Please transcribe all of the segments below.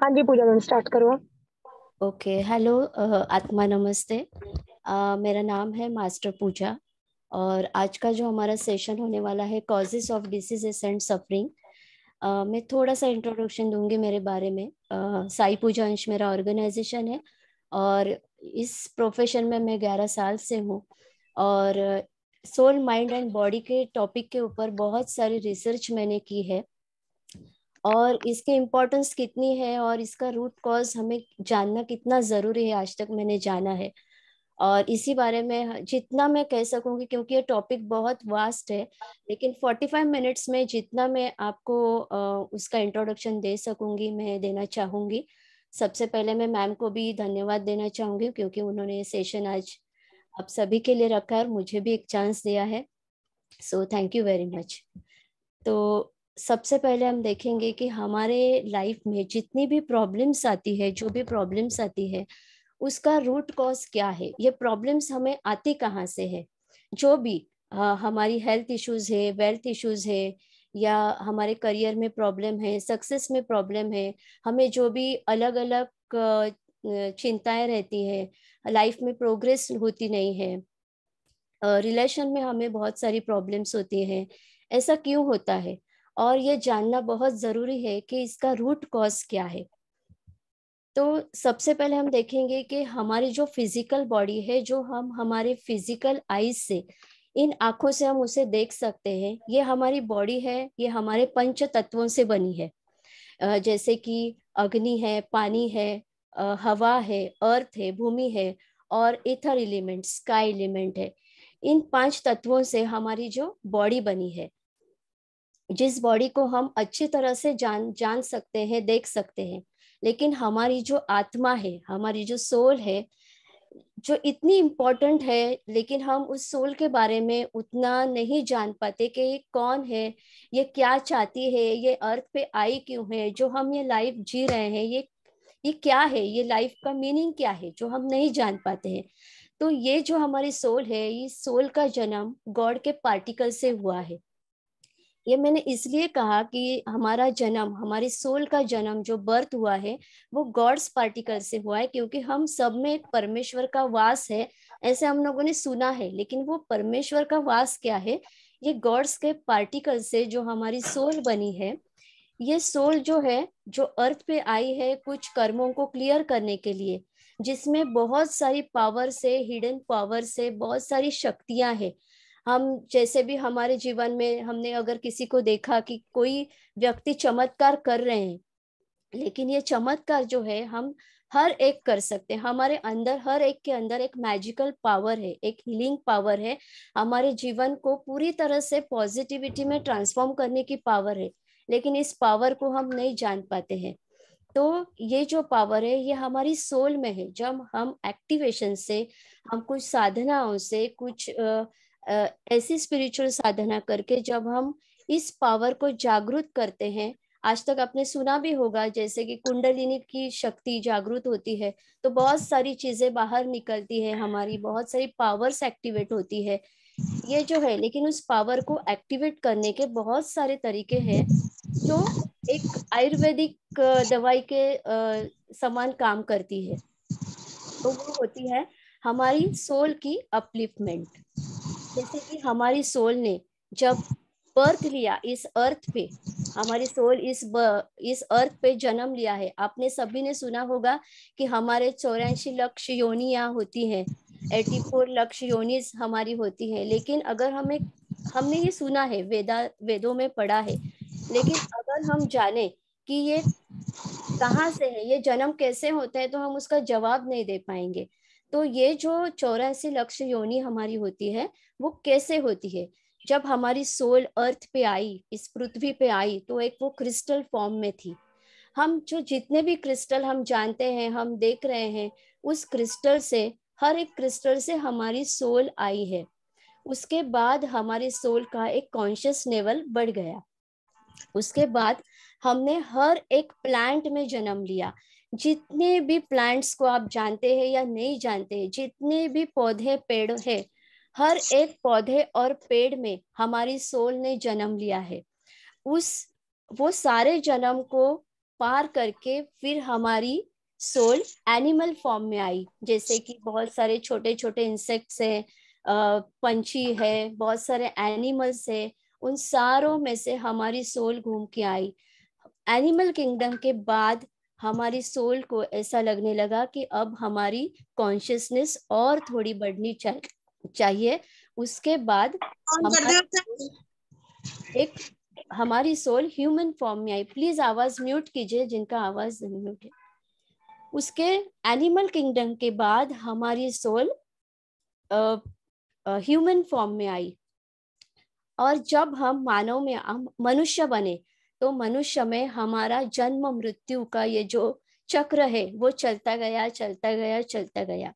हाँ जी Pooja ma'am start करो ओके हेलो uh, आत्मा नमस्ते uh, मेरा नाम है मास्टर पूजा और आज का जो हमारा सेशन होने वाला है causes of diseases and suffering uh, मैं थोड़ा सा इंट्रोडक्शन दूंगी मेरे बारे में uh, साई पूजा अंश मेरा ऑर्गेनाइजेशन है और इस प्रोफेशन में मैं ग्यारह साल से हूँ और सोल माइंड एंड बॉडी के टॉपिक के ऊपर बहुत सारी रिसर्च मैंने की है और इसके इम्पोर्टेंस कितनी है और इसका रूट कॉज हमें जानना कितना ज़रूरी है आज तक मैंने जाना है और इसी बारे में जितना मैं कह सकूंगी क्योंकि ये टॉपिक बहुत वास्ट है लेकिन 45 मिनट्स में जितना मैं आपको उसका इंट्रोडक्शन दे सकूंगी मैं देना चाहूंगी सबसे पहले मैं मैम को भी धन्यवाद देना चाहूंगी क्योंकि उन्होंने ये सेशन आज आप सभी के लिए रखा है और मुझे भी एक चांस दिया है so thank you very much तो सबसे पहले हम देखेंगे कि हमारे लाइफ में जितनी भी प्रॉब्लम्स आती है जो भी प्रॉब्लम्स आती है उसका रूट कॉज क्या है ये प्रॉब्लम्स हमें आती कहाँ से है जो भी आ, हमारी हेल्थ इश्यूज है वेल्थ इश्यूज है या हमारे करियर में प्रॉब्लम है सक्सेस में प्रॉब्लम है हमें जो भी अलग अलग चिंताएं रहती है लाइफ में प्रोग्रेस होती नहीं है रिलेशन में हमें बहुत सारी प्रॉब्लम्स होती हैं ऐसा क्यों होता है और ये जानना बहुत ज़रूरी है कि इसका रूट कॉज क्या है तो सबसे पहले हम देखेंगे कि हमारी जो फिजिकल बॉडी है जो हम हमारे फिजिकल आईज से इन आंखों से हम उसे देख सकते हैं ये हमारी बॉडी है ये हमारे पंच तत्वों से बनी है जैसे कि अग्नि है पानी है हवा है अर्थ है भूमि है और इथर एलिमेंट स्काई एलिमेंट है इन पांच तत्वों से हमारी जो बॉडी बनी है जिस बॉडी को हम अच्छी तरह से जान जान सकते हैं देख सकते हैं लेकिन हमारी जो आत्मा है हमारी जो सोल है जो इतनी इम्पोर्टेंट है लेकिन हम उस सोल के बारे में उतना नहीं जान पाते कि ये कौन है ये क्या चाहती है ये अर्थ पे आई क्यों है जो हम ये लाइफ जी रहे हैं ये ये क्या है ये लाइफ का मीनिंग क्या है जो हम नहीं जान पाते हैं तो ये जो हमारी सोल है ये सोल का जन्म गॉड के पार्टिकल से हुआ है ये मैंने इसलिए कहा कि हमारा जन्म हमारी सोल का जन्म जो बर्थ हुआ है वो गॉड्स पार्टिकल से हुआ है क्योंकि हम सब में एक परमेश्वर का वास है ऐसे हम लोगों ने सुना है लेकिन वो परमेश्वर का वास क्या है ये गॉड्स के पार्टिकल से जो हमारी सोल बनी है ये सोल जो है जो अर्थ पे आई है कुछ कर्मों को क्लियर करने के लिए जिसमें बहुत सारी पावर से हिडन पावर से बहुत सारी शक्तियां हैं हम जैसे भी हमारे जीवन में हमने अगर किसी को देखा कि कोई व्यक्ति चमत्कार कर रहे हैं लेकिन ये चमत्कार जो है हम हर एक कर सकते हैं हमारे अंदर हर एक के अंदर एक मैजिकल पावर है एक हीलिंग पावर है हमारे जीवन को पूरी तरह से पॉजिटिविटी में ट्रांसफॉर्म करने की पावर है लेकिन इस पावर को हम नहीं जान पाते हैं तो ये जो पावर है ये हमारी सोल में है जब हम एक्टिवेशन से हम कुछ साधनाओं से कुछ ऐसी स्पिरिचुअल साधना करके जब हम इस पावर को जागृत करते हैं आज तक आपने सुना भी होगा जैसे कि कुंडलिनी की शक्ति जागृत होती है तो बहुत सारी चीजें बाहर निकलती है हमारी बहुत सारी पावर्स एक्टिवेट होती है ये जो है लेकिन उस पावर को एक्टिवेट करने के बहुत सारे तरीके हैं जो एक आयुर्वेदिक दवाई के समान काम करती है तो वो होती है हमारी सोल की अपलिफ्टमेंट जैसे कि हमारी सोल ने जब बर्थ लिया इस अर्थ पे हमारी सोल इस ब, इस अर्थ पे जन्म लिया है आपने सभी ने सुना होगा कि हमारे चौरासी लक्ष्य योनिया होती है एटी फोर लक्ष्य योनिज हमारी होती है लेकिन अगर हमें हमने ये सुना है वेदा वेदों में पढ़ा है लेकिन अगर हम जाने कि ये कहाँ से है ये जन्म कैसे होता है तो हम उसका जवाब नहीं दे पाएंगे तो ये जो चौरासी लक्ष्य योनि हमारी होती है वो कैसे होती है जब हमारी सोल अर्थ पे आई इस पृथ्वी पे आई तो एक वो क्रिस्टल फॉर्म में थी हम जो जितने भी क्रिस्टल हम जानते हैं हम देख रहे हैं उस क्रिस्टल से हर एक क्रिस्टल से हमारी सोल आई है उसके बाद हमारी सोल का एक कॉन्शियस लेवल बढ़ गया उसके बाद हमने हर एक प्लांट में जन्म लिया जितने भी प्लांट्स को आप जानते हैं या नहीं जानते हैं जितने भी पौधे पेड़ है हर एक पौधे और पेड़ में हमारी सोल ने जन्म लिया है उस वो सारे जन्म को पार करके फिर हमारी सोल एनिमल फॉर्म में आई जैसे कि बहुत सारे छोटे छोटे इंसेक्ट्स है पंछी है बहुत सारे एनिमल्स है उन सारों में से हमारी सोल घूम के आई एनिमल किंगडम के बाद हमारी सोल को ऐसा लगने लगा कि अब हमारी कॉन्शियसनेस और थोड़ी बढ़नी चाहिए उसके बाद एक हमारी सोल ह्यूमन फॉर्म में आई प्लीज आवाज म्यूट कीजिए जिनका आवाज म्यूट है उसके एनिमल किंगडम के बाद हमारी सोल ह्यूमन फॉर्म में आई और जब हम मानव में मनुष्य बने तो मनुष्य में हमारा जन्म मृत्यु का ये जो चक्र है वो चलता गया चलता गया चलता गया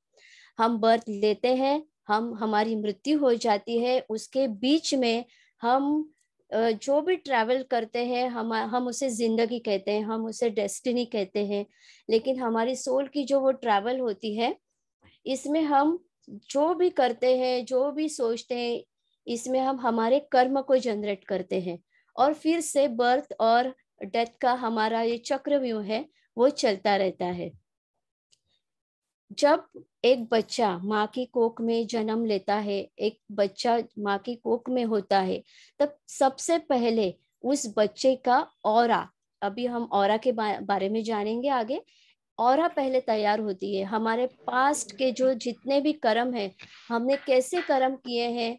हम बर्थ लेते हैं हम हमारी मृत्यु हो जाती है उसके बीच में हम जो भी ट्रैवल करते हैं हम हम उसे जिंदगी कहते हैं हम उसे डेस्टिनी कहते हैं लेकिन हमारी सोल की जो वो ट्रैवल होती है इसमें हम जो भी करते हैं जो भी सोचते हैं इसमें हम हमारे कर्म को जनरेट करते हैं और फिर से बर्थ और डेथ का हमारा ये चक्रव्यूह है वो चलता रहता है जब एक बच्चा माँ की कोख में जन्म लेता है एक बच्चा माँ की कोख में होता है तब सबसे पहले उस बच्चे का और अभी हम और के बारे में जानेंगे आगे और पहले तैयार होती है हमारे पास्ट के जो जितने भी कर्म हैं हमने कैसे कर्म किए हैं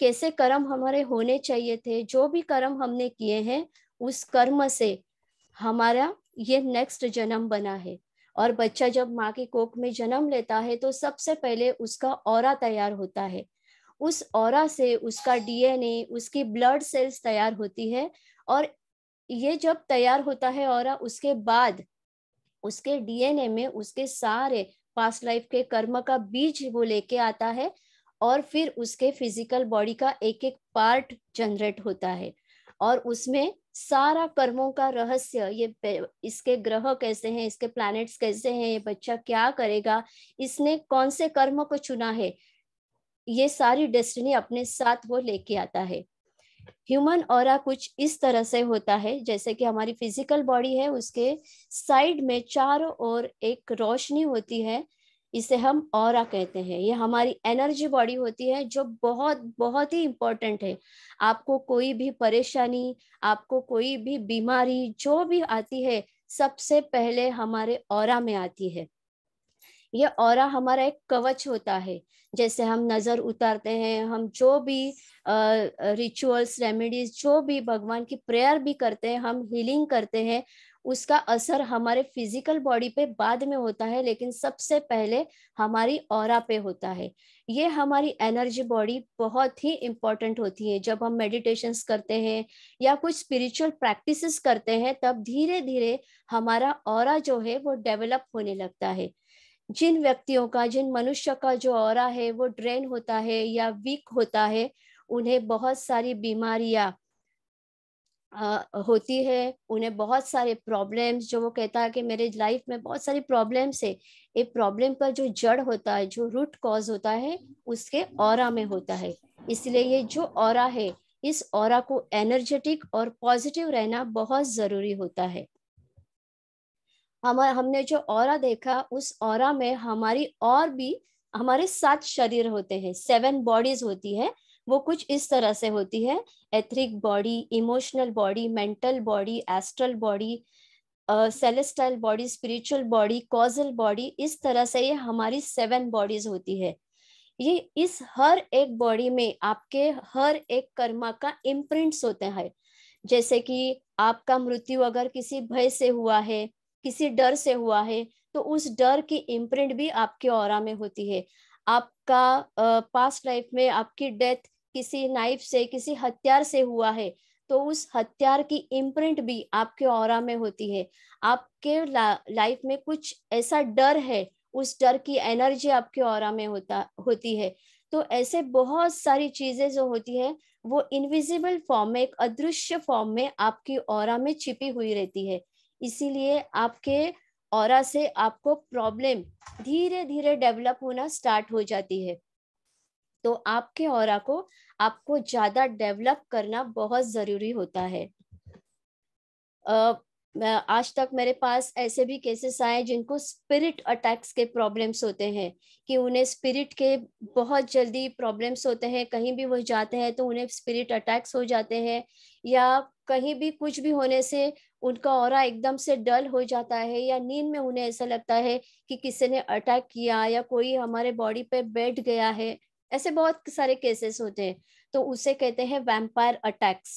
कैसे कर्म हमारे होने चाहिए थे जो भी कर्म हमने किए हैं उस कर्म से हमारा ये नेक्स्ट जन्म बना है और बच्चा जब माँ के कोख में जन्म लेता है तो सबसे पहले उसका और तैयार होता है उस और से उसका डीएनए उसकी ब्लड सेल्स तैयार होती है और ये जब तैयार होता है और उसके बाद उसके डीएनए में उसके सारे पास्ट लाइफ के कर्म का बीज वो लेके आता है और फिर उसके फिजिकल बॉडी का एक एक पार्ट जनरेट होता है और उसमें सारा कर्मों का रहस्य ये इसके ग्रह कैसे हैं इसके प्लैनेट्स कैसे हैं ये बच्चा क्या करेगा इसने कौन से कर्म को चुना है ये सारी डेस्टिनी अपने साथ वो लेके आता है ह्यूमन और कुछ इस तरह से होता है जैसे कि हमारी फिजिकल बॉडी है उसके साइड में चारों ओर एक रोशनी होती है इसे हम और कहते हैं ये हमारी एनर्जी बॉडी होती है जो बहुत बहुत ही इम्पोर्टेंट है आपको कोई भी परेशानी आपको कोई भी बीमारी जो भी आती है सबसे पहले हमारे और में आती है ये और हमारा एक कवच होता है जैसे हम नजर उतारते हैं हम जो भी रिचुअल्स रेमेडीज जो भी भगवान की प्रेयर भी करते हैं हम हीलिंग करते हैं उसका असर हमारे फिजिकल बॉडी पे बाद में होता है लेकिन सबसे पहले हमारी और पे होता है ये हमारी एनर्जी बॉडी बहुत ही इम्पॉर्टेंट होती है जब हम मेडिटेशंस करते हैं या कुछ स्पिरिचुअल प्रैक्टिसेस करते हैं तब धीरे धीरे हमारा और जो है वो डेवलप होने लगता है जिन व्यक्तियों का जिन मनुष्य का जो और है वो ड्रेन होता है या वीक होता है उन्हें बहुत सारी बीमारियाँ होती है उन्हें बहुत सारे प्रॉब्लम्स जो वो कहता है कि मेरे लाइफ में बहुत सारी प्रॉब्लम्स है ये प्रॉब्लम का जो जड़ होता है जो रूट कॉज होता है उसके और में होता है इसलिए ये जो और है इस और को एनर्जेटिक और पॉजिटिव रहना बहुत ज़रूरी होता है हम हमने जो और देखा उस और में हमारी और भी हमारे सात शरीर होते हैं सेवन बॉडीज होती है वो कुछ इस तरह से होती है etheric body emotional body mental body astral body celestial body spiritual body causal body इस तरह से ये हमारी सेवन बॉडीज होती है ये इस हर एक बॉडी में आपके हर एक कर्मा का इम्प्रिंट्स होते हैं जैसे कि आपका मृत्यु अगर किसी भय से हुआ है किसी डर से हुआ है तो उस डर की इम्प्रिंट भी आपके और में होती है आपका पास्ट लाइफ में आपकी डेथ किसी नाइफ से किसी हथियार से हुआ है तो उस हथियार की इम्प्रिंट भी आपके और में होती है आपके ला, लाइफ में कुछ ऐसा डर है उस डर की एनर्जी आपके और में होता होती है तो ऐसे बहुत सारी चीजें जो होती है वो इनविजिबल फॉर्म में एक अदृश्य फॉर्म में आपकी और में छिपी हुई रहती है इसीलिए आपके और से आपको प्रॉब्लम धीरे धीरे डेवलप होना स्टार्ट हो जाती है तो आपके और को आपको ज़्यादा डेवलप करना बहुत ज़रूरी होता है आज तक मेरे पास ऐसे भी केसेस आए जिनको स्पिरिट अटैक्स के प्रॉब्लम्स होते हैं कि उन्हें स्पिरिट के बहुत जल्दी प्रॉब्लम्स होते हैं कहीं भी वह जाते हैं तो उन्हें स्पिरिट अटैक्स हो जाते हैं या कहीं भी कुछ भी होने से उनका और एकदम से डल हो जाता है या नींद में उन्हें ऐसा लगता है कि किसी ने अटैक किया या कोई हमारे बॉडी पे बैठ गया है ऐसे बहुत सारे केसेस होते हैं तो उसे कहते हैं वैम्पायर अटैक्स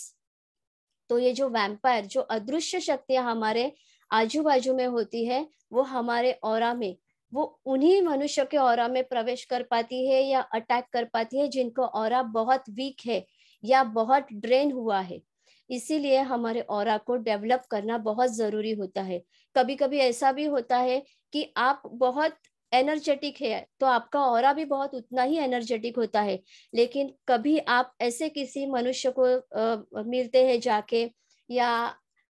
तो ये जो वैम्पायर जो अदृश्य शक्तियां हमारे आजू बाजू में होती है वो हमारे और में वो उन्हीं मनुष्य के और में प्रवेश कर पाती है या अटैक कर पाती है जिनको और बहुत वीक है या बहुत ड्रेन हुआ है इसीलिए हमारे और को डेवलप करना बहुत जरूरी होता है कभी कभी ऐसा भी होता है कि आप बहुत एनर्जेटिक है तो आपका और भी बहुत उतना ही एनर्जेटिक होता है लेकिन कभी आप ऐसे किसी मनुष्य को आ, मिलते हैं जाके या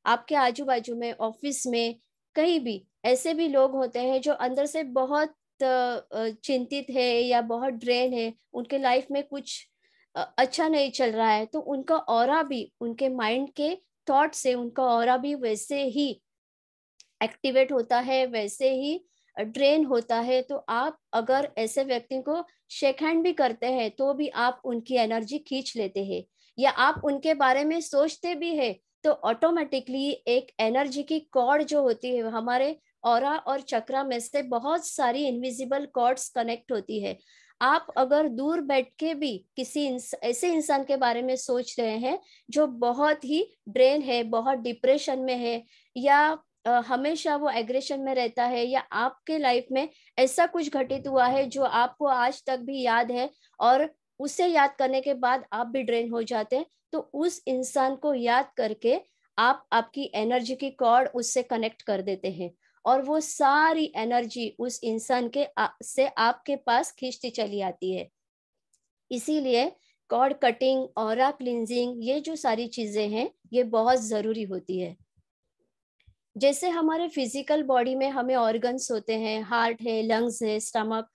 आपके आजू बाजू में ऑफिस में कहीं भी ऐसे भी लोग होते हैं जो अंदर से बहुत चिंतित है या बहुत ड्रेन है उनके लाइफ में कुछ अच्छा नहीं चल रहा है तो उनका और भी उनके माइंड के थॉट से उनका और भी वैसे ही एक्टिवेट होता है वैसे ही ड्रेन होता है तो आप अगर ऐसे व्यक्ति को शेक हैंड भी करते हैं तो भी आप उनकी एनर्जी खींच लेते हैं या आप उनके बारे में सोचते भी है तो ऑटोमेटिकली एक एनर्जी की कॉर्ड जो होती है हमारे और और चक्रा में से बहुत सारी इनविजिबल कॉर्ड्स कनेक्ट होती है आप अगर दूर बैठ के भी किसी इंस, ऐसे इंसान के बारे में सोच रहे हैं जो बहुत ही ड्रेन है बहुत डिप्रेशन में है या हमेशा वो एग्रेशन में रहता है या आपके लाइफ में ऐसा कुछ घटित हुआ है जो आपको आज तक भी याद है और उसे याद करने के बाद आप भी ड्रेन हो जाते हैं तो उस इंसान को याद करके आप आपकी एनर्जी की कॉर्ड उससे कनेक्ट कर देते हैं और वो सारी एनर्जी उस इंसान के आ, से आपके पास खींचती चली आती है इसीलिए कॉर्ड कटिंग और क्लिनजिंग ये जो सारी चीजें हैं ये बहुत जरूरी होती है जैसे हमारे फिजिकल बॉडी में हमें ऑर्गन्स होते हैं हार्ट है लंग्स है स्टमक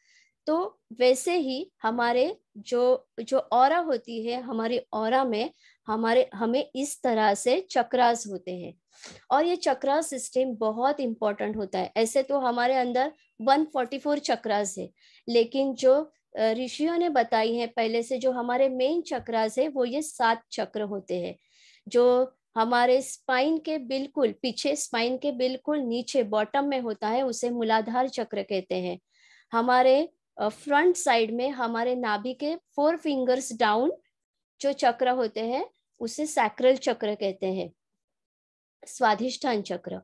तो वैसे ही हमारे जो जो और होती है हमारे और में हमारे हमें इस तरह से चक्रास होते हैं और ये चक्रा सिस्टम बहुत इंपॉर्टेंट होता है ऐसे तो हमारे अंदर 144 चक्रास है लेकिन जो ऋषियों ने बताई है पहले से जो हमारे मेन चक्रास है वो ये सात चक्र होते हैं जो हमारे स्पाइन के बिल्कुल पीछे स्पाइन के बिल्कुल नीचे बॉटम में होता है उसे मूलाधार चक्र कहते हैं हमारे फ्रंट साइड में हमारे नाभि के फोर फिंगर्स डाउन जो चक्र होते हैं उसे सैक्रल चक्र कहते हैं स्वाधिष्ठान चक्र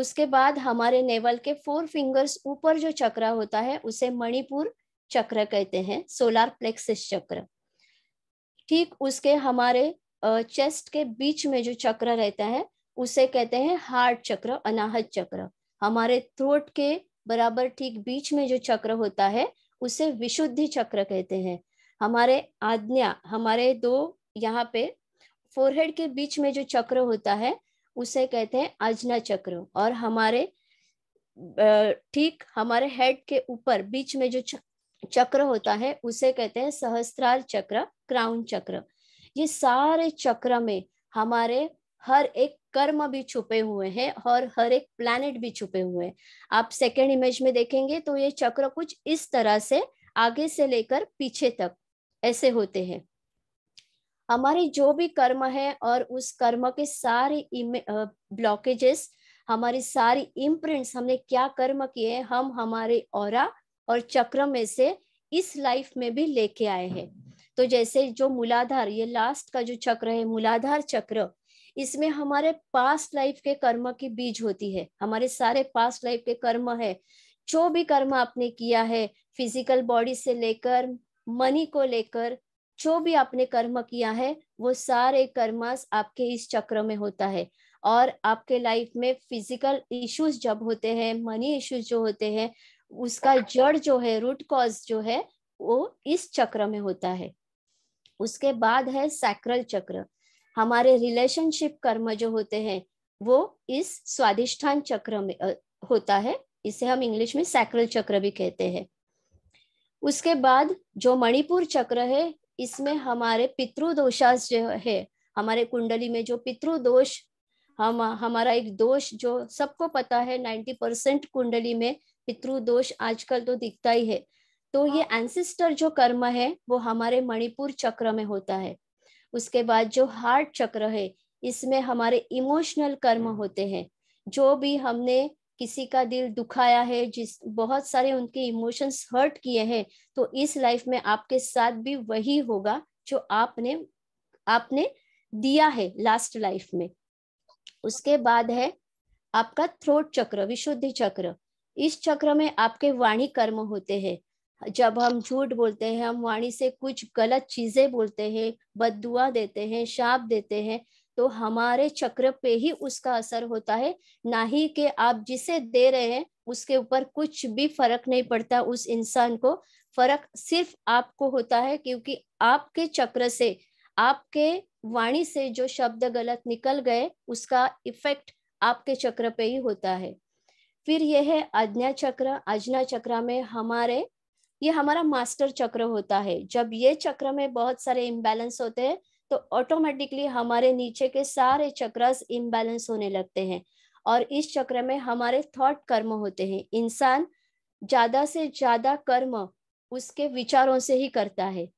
उसके बाद हमारे नेवल के फोर फिंगर्स ऊपर जो चक्र होता है उसे मणिपुर चक्र कहते हैं सोलार प्लेक्सिस चक्र ठीक उसके हमारे चेस्ट के बीच में जो चक्र रहता है उसे कहते हैं हार्ट चक्र अनाहत चक्र हमारे थ्रोट के बराबर ठीक बीच में जो चक्र होता है उसे विशुद्धि चक्र कहते हैं हमारे आज्ञा हमारे दो यहाँ पे फोरहेड के बीच में जो चक्र होता है उसे कहते हैं आजना चक्र और हमारे ठीक हमारे हेड के ऊपर बीच में जो चक्र होता है उसे कहते हैं सहस्त्रार चक्र क्राउन चक्र ये सारे चक्र में हमारे हर एक कर्म भी छुपे हुए हैं और हर एक प्लैनेट भी छुपे हुए हैं आप सेकेंड इमेज में देखेंगे तो ये चक्र कुछ इस तरह से आगे से लेकर पीछे तक ऐसे होते हैं हमारे जो भी कर्म है और उस कर्म के सारे ब्लॉकेजेस हमारी सारी इम्प्रिंट्स हमने क्या कर्म किए हम हमारे और और चक्र में से इस लाइफ में भी लेके आए हैं तो जैसे जो मूलाधार ये लास्ट का जो चक्र है मूलाधार चक्र इसमें हमारे पास्ट लाइफ के कर्म की बीज होती है हमारे सारे पास्ट लाइफ के कर्म है जो भी कर्म आपने किया है फिजिकल बॉडी से लेकर मनी को लेकर जो भी आपने कर्म किया है वो सारे कर्म आपके इस चक्र में होता है और आपके लाइफ में फिजिकल इश्यूज जब होते हैं मनी इश्यूज जो होते हैं उसका जड़ जो है रूट कॉज जो है वो इस चक्र में होता है उसके बाद है सैक्रल चक्र हमारे रिलेशनशिप कर्म जो होते हैं वो इस स्वादिष्ठान चक्र में होता है इसे हम इंग्लिश में सैक्रल चक्र भी कहते हैं उसके बाद जो मणिपुर चक्र है इसमें हमारे पितृदोषास जो है हमारे कुंडली में जो पितृदोष हम हमारा एक दोष जो सबको पता है नाइन्टी परसेंट कुंडली में पितृदोष आजकल तो दिखता ही है तो ये एंसिस्टर हाँ। जो कर्म है वो हमारे मणिपुर चक्र में होता है उसके बाद जो हार्ट चक्र है इसमें हमारे इमोशनल कर्म हाँ। होते हैं जो भी हमने किसी का दिल दुखाया है जिस बहुत सारे उनके इमोशंस हर्ट किए हैं तो इस लाइफ में आपके साथ भी वही होगा जो आपने आपने दिया है लास्ट लाइफ में उसके बाद है आपका थ्रोट चक्र विशुद्धि चक्र इस चक्र में आपके वाणी कर्म होते हैं जब हम झूठ बोलते हैं हम वाणी से कुछ गलत चीजें बोलते हैं बददुआ देते हैं शाप देते हैं तो हमारे चक्र पे ही उसका असर होता है ना ही कि आप जिसे दे रहे हैं उसके ऊपर कुछ भी फर्क नहीं पड़ता उस इंसान को फर्क सिर्फ आपको होता है क्योंकि आपके चक्र से आपके वाणी से जो शब्द गलत निकल गए उसका इफेक्ट आपके चक्र पे ही होता है फिर यह है आज्ञा चक्र आज्ञा चक्र में हमारे ये हमारा मास्टर चक्र होता है जब ये चक्र में बहुत सारे इम्बैलेंस होते हैं तो ऑटोमेटिकली हमारे नीचे के सारे चक्रस इम्बैलेंस होने लगते हैं और इस चक्र में हमारे थॉट कर्म होते हैं इंसान ज्यादा से ज्यादा कर्म उसके विचारों से ही करता है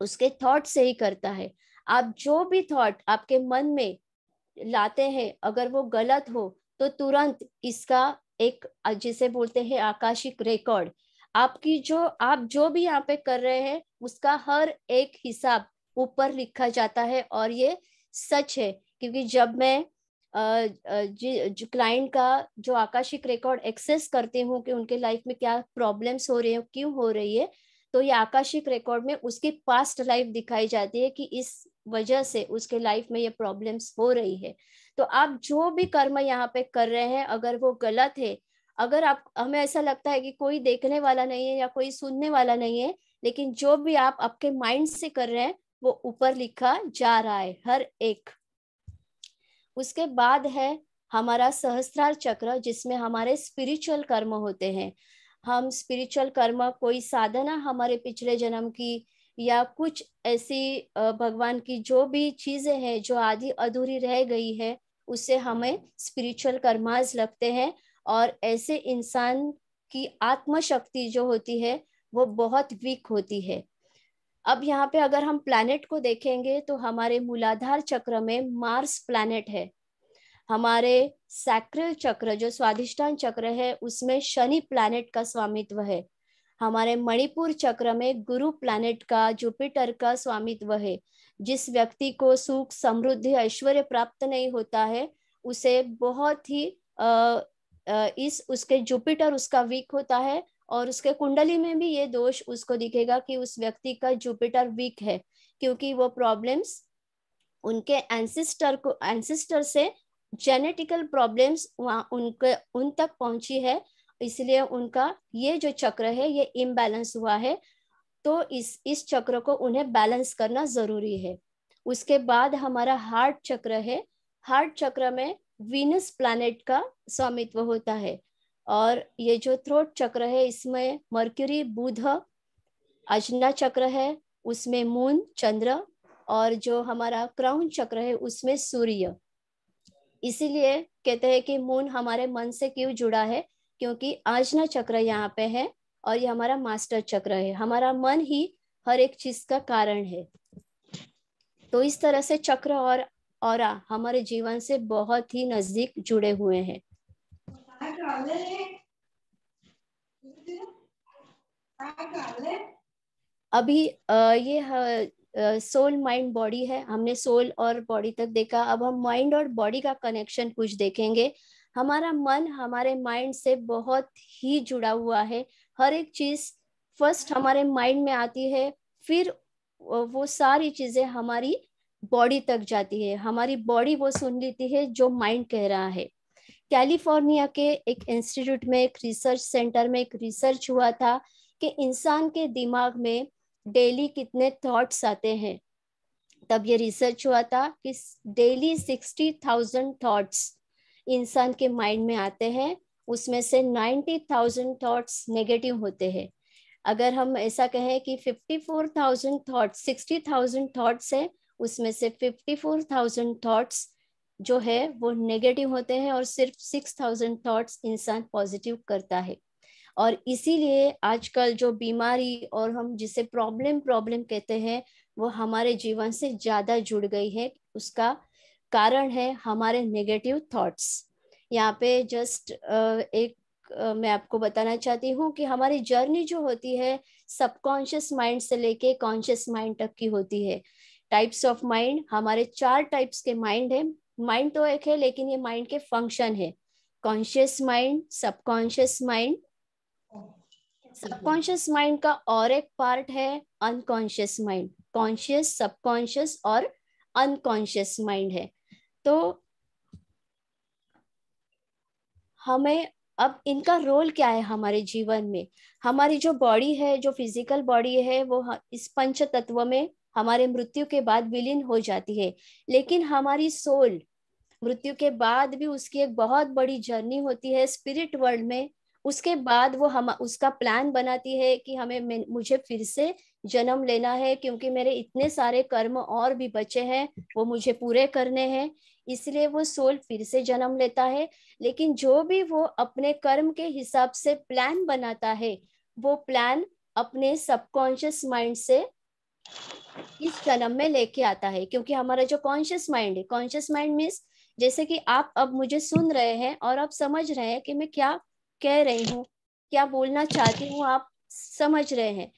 उसके थॉट से ही करता है आप जो भी थॉट आपके मन में लाते हैं अगर वो गलत हो तो तुरंत इसका एक जिसे बोलते हैं आकाशिक रिकॉर्ड आपकी जो आप जो भी यहाँ पे कर रहे हैं उसका हर एक हिसाब ऊपर लिखा जाता है और ये सच है क्योंकि जब मैं जो क्लाइंट का जो आकाशिक रिकॉर्ड एक्सेस करती हूँ कि उनके लाइफ में क्या प्रॉब्लम्स हो रही है क्यों हो रही है तो ये आकाशिक रिकॉर्ड में उसकी पास्ट लाइफ दिखाई जाती है कि इस वजह से उसके लाइफ में ये प्रॉब्लम्स हो रही है तो आप जो भी कर्म यहाँ पे कर रहे हैं अगर वो गलत है अगर आप हमें ऐसा लगता है कि कोई देखने वाला नहीं है या कोई सुनने वाला नहीं है लेकिन जो भी आप आपके माइंड से कर रहे हैं वो ऊपर लिखा जा रहा है हर एक उसके बाद है हमारा सहस्त्रार चक्र जिसमें हमारे स्पिरिचुअल कर्म होते हैं हम स्पिरिचुअल कर्म कोई साधना हमारे पिछले जन्म की या कुछ ऐसी भगवान की जो भी चीजें हैं जो आधी अधूरी रह गई है उससे हमें स्पिरिचुअल कर्माज लगते हैं और ऐसे इंसान की आत्मशक्ति जो होती है वो बहुत वीक होती है अब यहाँ पे अगर हम प्लानट को देखेंगे तो हमारे मूलाधार चक्र में मार्स प्लानट है हमारे सैक्रल चक्र जो स्वादिष्टान चक्र है उसमें शनि प्लानट का स्वामित्व है हमारे मणिपुर चक्र में गुरु प्लानट का जुपिटर का स्वामित्व है जिस व्यक्ति को सुख समृद्धि ऐश्वर्य प्राप्त नहीं होता है उसे बहुत ही इस उसके जुपिटर उसका वीक होता है और उसके कुंडली में भी ये दोष उसको दिखेगा कि उस व्यक्ति का जुपिटर वीक है क्योंकि वो प्रॉब्लम्स उनके एंसिस्टर को एंसिस्टर से जेनेटिकल प्रॉब्लम्स वहाँ उनके उन तक पहुंची है इसलिए उनका ये जो चक्र है ये इम्बैलेंस हुआ है तो इस इस चक्र को उन्हें बैलेंस करना जरूरी है उसके बाद हमारा हार्ट चक्र है हार्ट चक्र में वीनस प्लैनेट का स्वामित्व होता है और ये जो थ्रोट चक्र है इसमें मर्क्यूरी बुध अजना चक्र है उसमें मून चंद्र और जो हमारा क्राउन चक्र है उसमें सूर्य इसीलिए कहते हैं कि मून हमारे मन से क्यों जुड़ा है क्योंकि आजना चक्र यहाँ पे है और ये हमारा मास्टर चक्र है हमारा मन ही हर एक चीज का कारण है तो इस तरह से चक्र और और हमारे जीवन से बहुत ही नजदीक जुड़े हुए हैं अभी ये सोल माइंड बॉडी है हमने सोल और बॉडी तक देखा अब हम माइंड और बॉडी का कनेक्शन कुछ देखेंगे हमारा मन हमारे माइंड से बहुत ही जुड़ा हुआ है हर एक चीज फर्स्ट हमारे माइंड में आती है फिर वो सारी चीजें हमारी बॉडी तक जाती है हमारी बॉडी वो सुन लेती है जो माइंड कह रहा है कैलिफोर्निया के एक इंस्टीट्यूट में एक रिसर्च सेंटर में एक रिसर्च हुआ था कि इंसान के दिमाग में डेली कितने थॉट्स आते हैं तब ये रिसर्च हुआ था कि डेली सिक्सटी थाउजेंड थाट्स इंसान के माइंड में आते हैं उसमें से नाइन्टी थाउजेंड थाट्स नेगेटिव होते हैं अगर हम ऐसा कहें कि fifty four thousand thoughts sixty thousand thoughts है उसमें से फिफ्टी फोर थाउजेंड थॉट्स जो है वो नेगेटिव होते हैं और सिर्फ सिक्स थाउजेंड थॉट्स इंसान पॉजिटिव करता है और इसीलिए आजकल जो बीमारी और हम जिसे प्रॉब्लम प्रॉब्लम कहते हैं वो हमारे जीवन से ज़्यादा जुड़ गई है उसका कारण है हमारे नेगेटिव थॉट्स यहाँ पे जस्ट एक मैं आपको बताना चाहती हूँ कि हमारी जर्नी जो होती है सबकॉन्शियस माइंड से लेके कॉन्शियस माइंड तक की होती है टाइप्स ऑफ माइंड हमारे चार टाइप्स के माइंड है माइंड तो एक है लेकिन ये माइंड के फंक्शन है conscious mind subconscious mind subconscious mind का और एक पार्ट है अनकॉन्शियस माइंड कॉन्शियस सबकॉन्शियस और अनकॉन्शियस माइंड है तो हमें अब इनका रोल क्या है हमारे जीवन में हमारी जो बॉडी है जो फिजिकल बॉडी है वो इस पंच तत्व में हमारे मृत्यु के बाद विलीन हो जाती है लेकिन हमारी सोल मृत्यु के बाद भी उसकी एक बहुत बड़ी जर्नी होती है स्पिरिट वर्ल्ड में उसके बाद वो हम उसका प्लान बनाती है कि हमें मुझे फिर से जन्म लेना है क्योंकि मेरे इतने सारे कर्म और भी बचे हैं वो मुझे पूरे करने हैं इसलिए वो सोल फिर से जन्म लेता है लेकिन जो भी वो अपने कर्म के हिसाब से प्लान बनाता है वो प्लान अपने सबकॉन्शियस माइंड से इस जन्म में लेके आता है क्योंकि हमारा जो कॉन्शियस माइंड है कॉन्शियस माइंड मीन्स जैसे कि आप अब मुझे सुन रहे हैं और आप समझ रहे हैं कि मैं क्या कह रही हूँ क्या बोलना चाहती हूँ आप समझ रहे हैं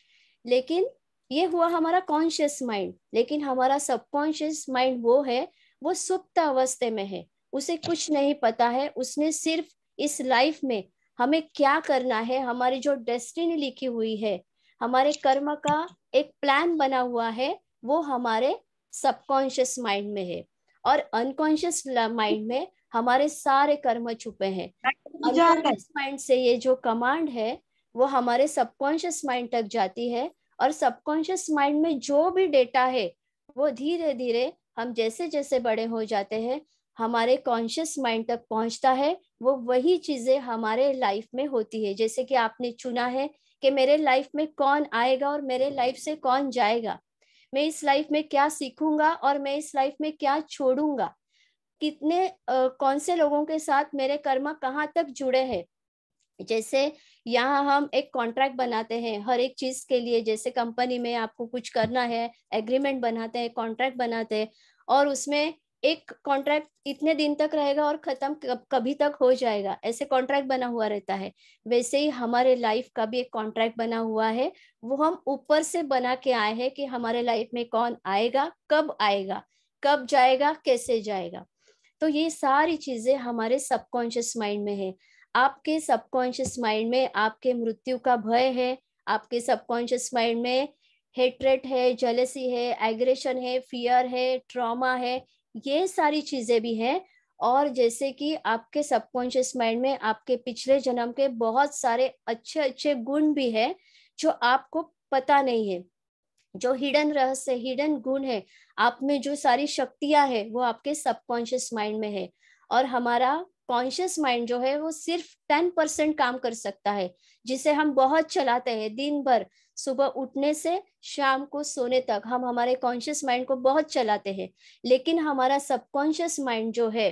लेकिन ये हुआ हमारा कॉन्शियस माइंड लेकिन हमारा सबकॉन्शियस माइंड वो है वो सुप्त अवस्था में है उसे कुछ नहीं पता है उसने सिर्फ इस लाइफ में हमें क्या करना है हमारी जो डेस्टिनी लिखी हुई है हमारे कर्म का एक प्लान बना हुआ है वो हमारे सबकॉन्शियस माइंड में है और अनकॉन्शियस माइंड में हमारे सारे कर्म छुपे हैं अनकॉन्शियस माइंड से ये जो कमांड है वो हमारे सबकॉन्शियस माइंड तक जाती है और सबकॉन्शियस माइंड में जो भी डेटा है वो धीरे धीरे हम जैसे जैसे बड़े हो जाते हैं हमारे कॉन्शियस माइंड तक पहुंचता है वो वही चीजें हमारे लाइफ में होती है जैसे कि आपने चुना है कि मेरे लाइफ में कौन आएगा और मेरे लाइफ से कौन जाएगा मैं इस लाइफ में क्या सीखूंगा और मैं इस लाइफ में क्या छोड़ूंगा कितने आ, कौन से लोगों के साथ मेरे कर्म कहाँ तक जुड़े हैं जैसे यहाँ हम एक कॉन्ट्रैक्ट बनाते हैं हर एक चीज के लिए जैसे कंपनी में आपको कुछ करना है एग्रीमेंट बनाते हैं कॉन्ट्रैक्ट बनाते हैं और उसमें एक कॉन्ट्रैक्ट इतने दिन तक रहेगा और खत्म कभी तक हो जाएगा ऐसे कॉन्ट्रैक्ट बना हुआ रहता है वैसे ही हमारे लाइफ का भी एक कॉन्ट्रैक्ट बना हुआ है वो हम ऊपर से बना के आए हैं कि हमारे लाइफ में कौन आएगा कब आएगा कब जाएगा कैसे जाएगा तो ये सारी चीजें हमारे सबकॉन्शियस माइंड में है आपके सबकॉन्शियस माइंड में आपके मृत्यु का भय है आपके सबकॉन्शियस माइंड में हेट्रेट है जलसी है एग्रेशन है फियर है ट्रॉमा है ये सारी चीजें भी है और जैसे कि आपके सबकॉन्शियस माइंड में आपके पिछले जन्म के बहुत सारे अच्छे अच्छे गुण भी है जो आपको पता नहीं है जो हिडन रहस्य हिडन गुण है आप में जो सारी शक्तियां है वो आपके सबकॉन्शियस माइंड में है और हमारा कॉन्शियस माइंड जो है वो सिर्फ टेन परसेंट काम कर सकता है जिसे हम बहुत चलाते हैं दिन भर सुबह उठने से शाम को सोने तक हम हमारे कॉन्शियस माइंड को बहुत चलाते हैं लेकिन हमारा सबकॉन्शियस माइंड जो है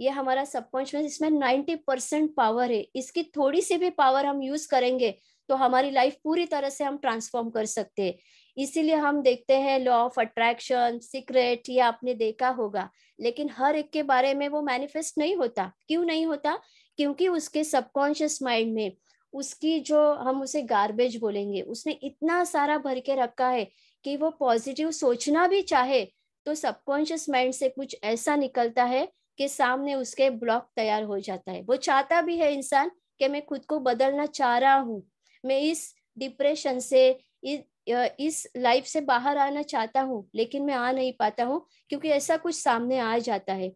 ये हमारा सबकॉन्शियस इसमें नाइन्टी परसेंट पावर है इसकी थोड़ी सी भी पावर हम यूज करेंगे तो हमारी लाइफ पूरी तरह से हम ट्रांसफॉर्म कर सकते हैं इसीलिए हम देखते हैं लॉ ऑफ अट्रैक्शन सीक्रेट ये आपने देखा होगा लेकिन हर एक के बारे में वो मैनिफेस्ट नहीं होता क्यों नहीं होता क्योंकि उसके सबकॉन्शियस माइंड में उसकी जो हम उसे गार्बेज बोलेंगे उसने इतना सारा भर के रखा है कि वो पॉजिटिव सोचना भी चाहे तो सबकॉन्शियस माइंड से कुछ ऐसा निकलता है कि सामने उसके ब्लॉक तैयार हो जाता है वो चाहता भी है इंसान कि मैं खुद को बदलना चाह रहा हूँ मैं इस डिप्रेशन से इस लाइफ से बाहर आना चाहता हूँ लेकिन मैं आ नहीं पाता हूँ क्योंकि ऐसा कुछ सामने आ जाता है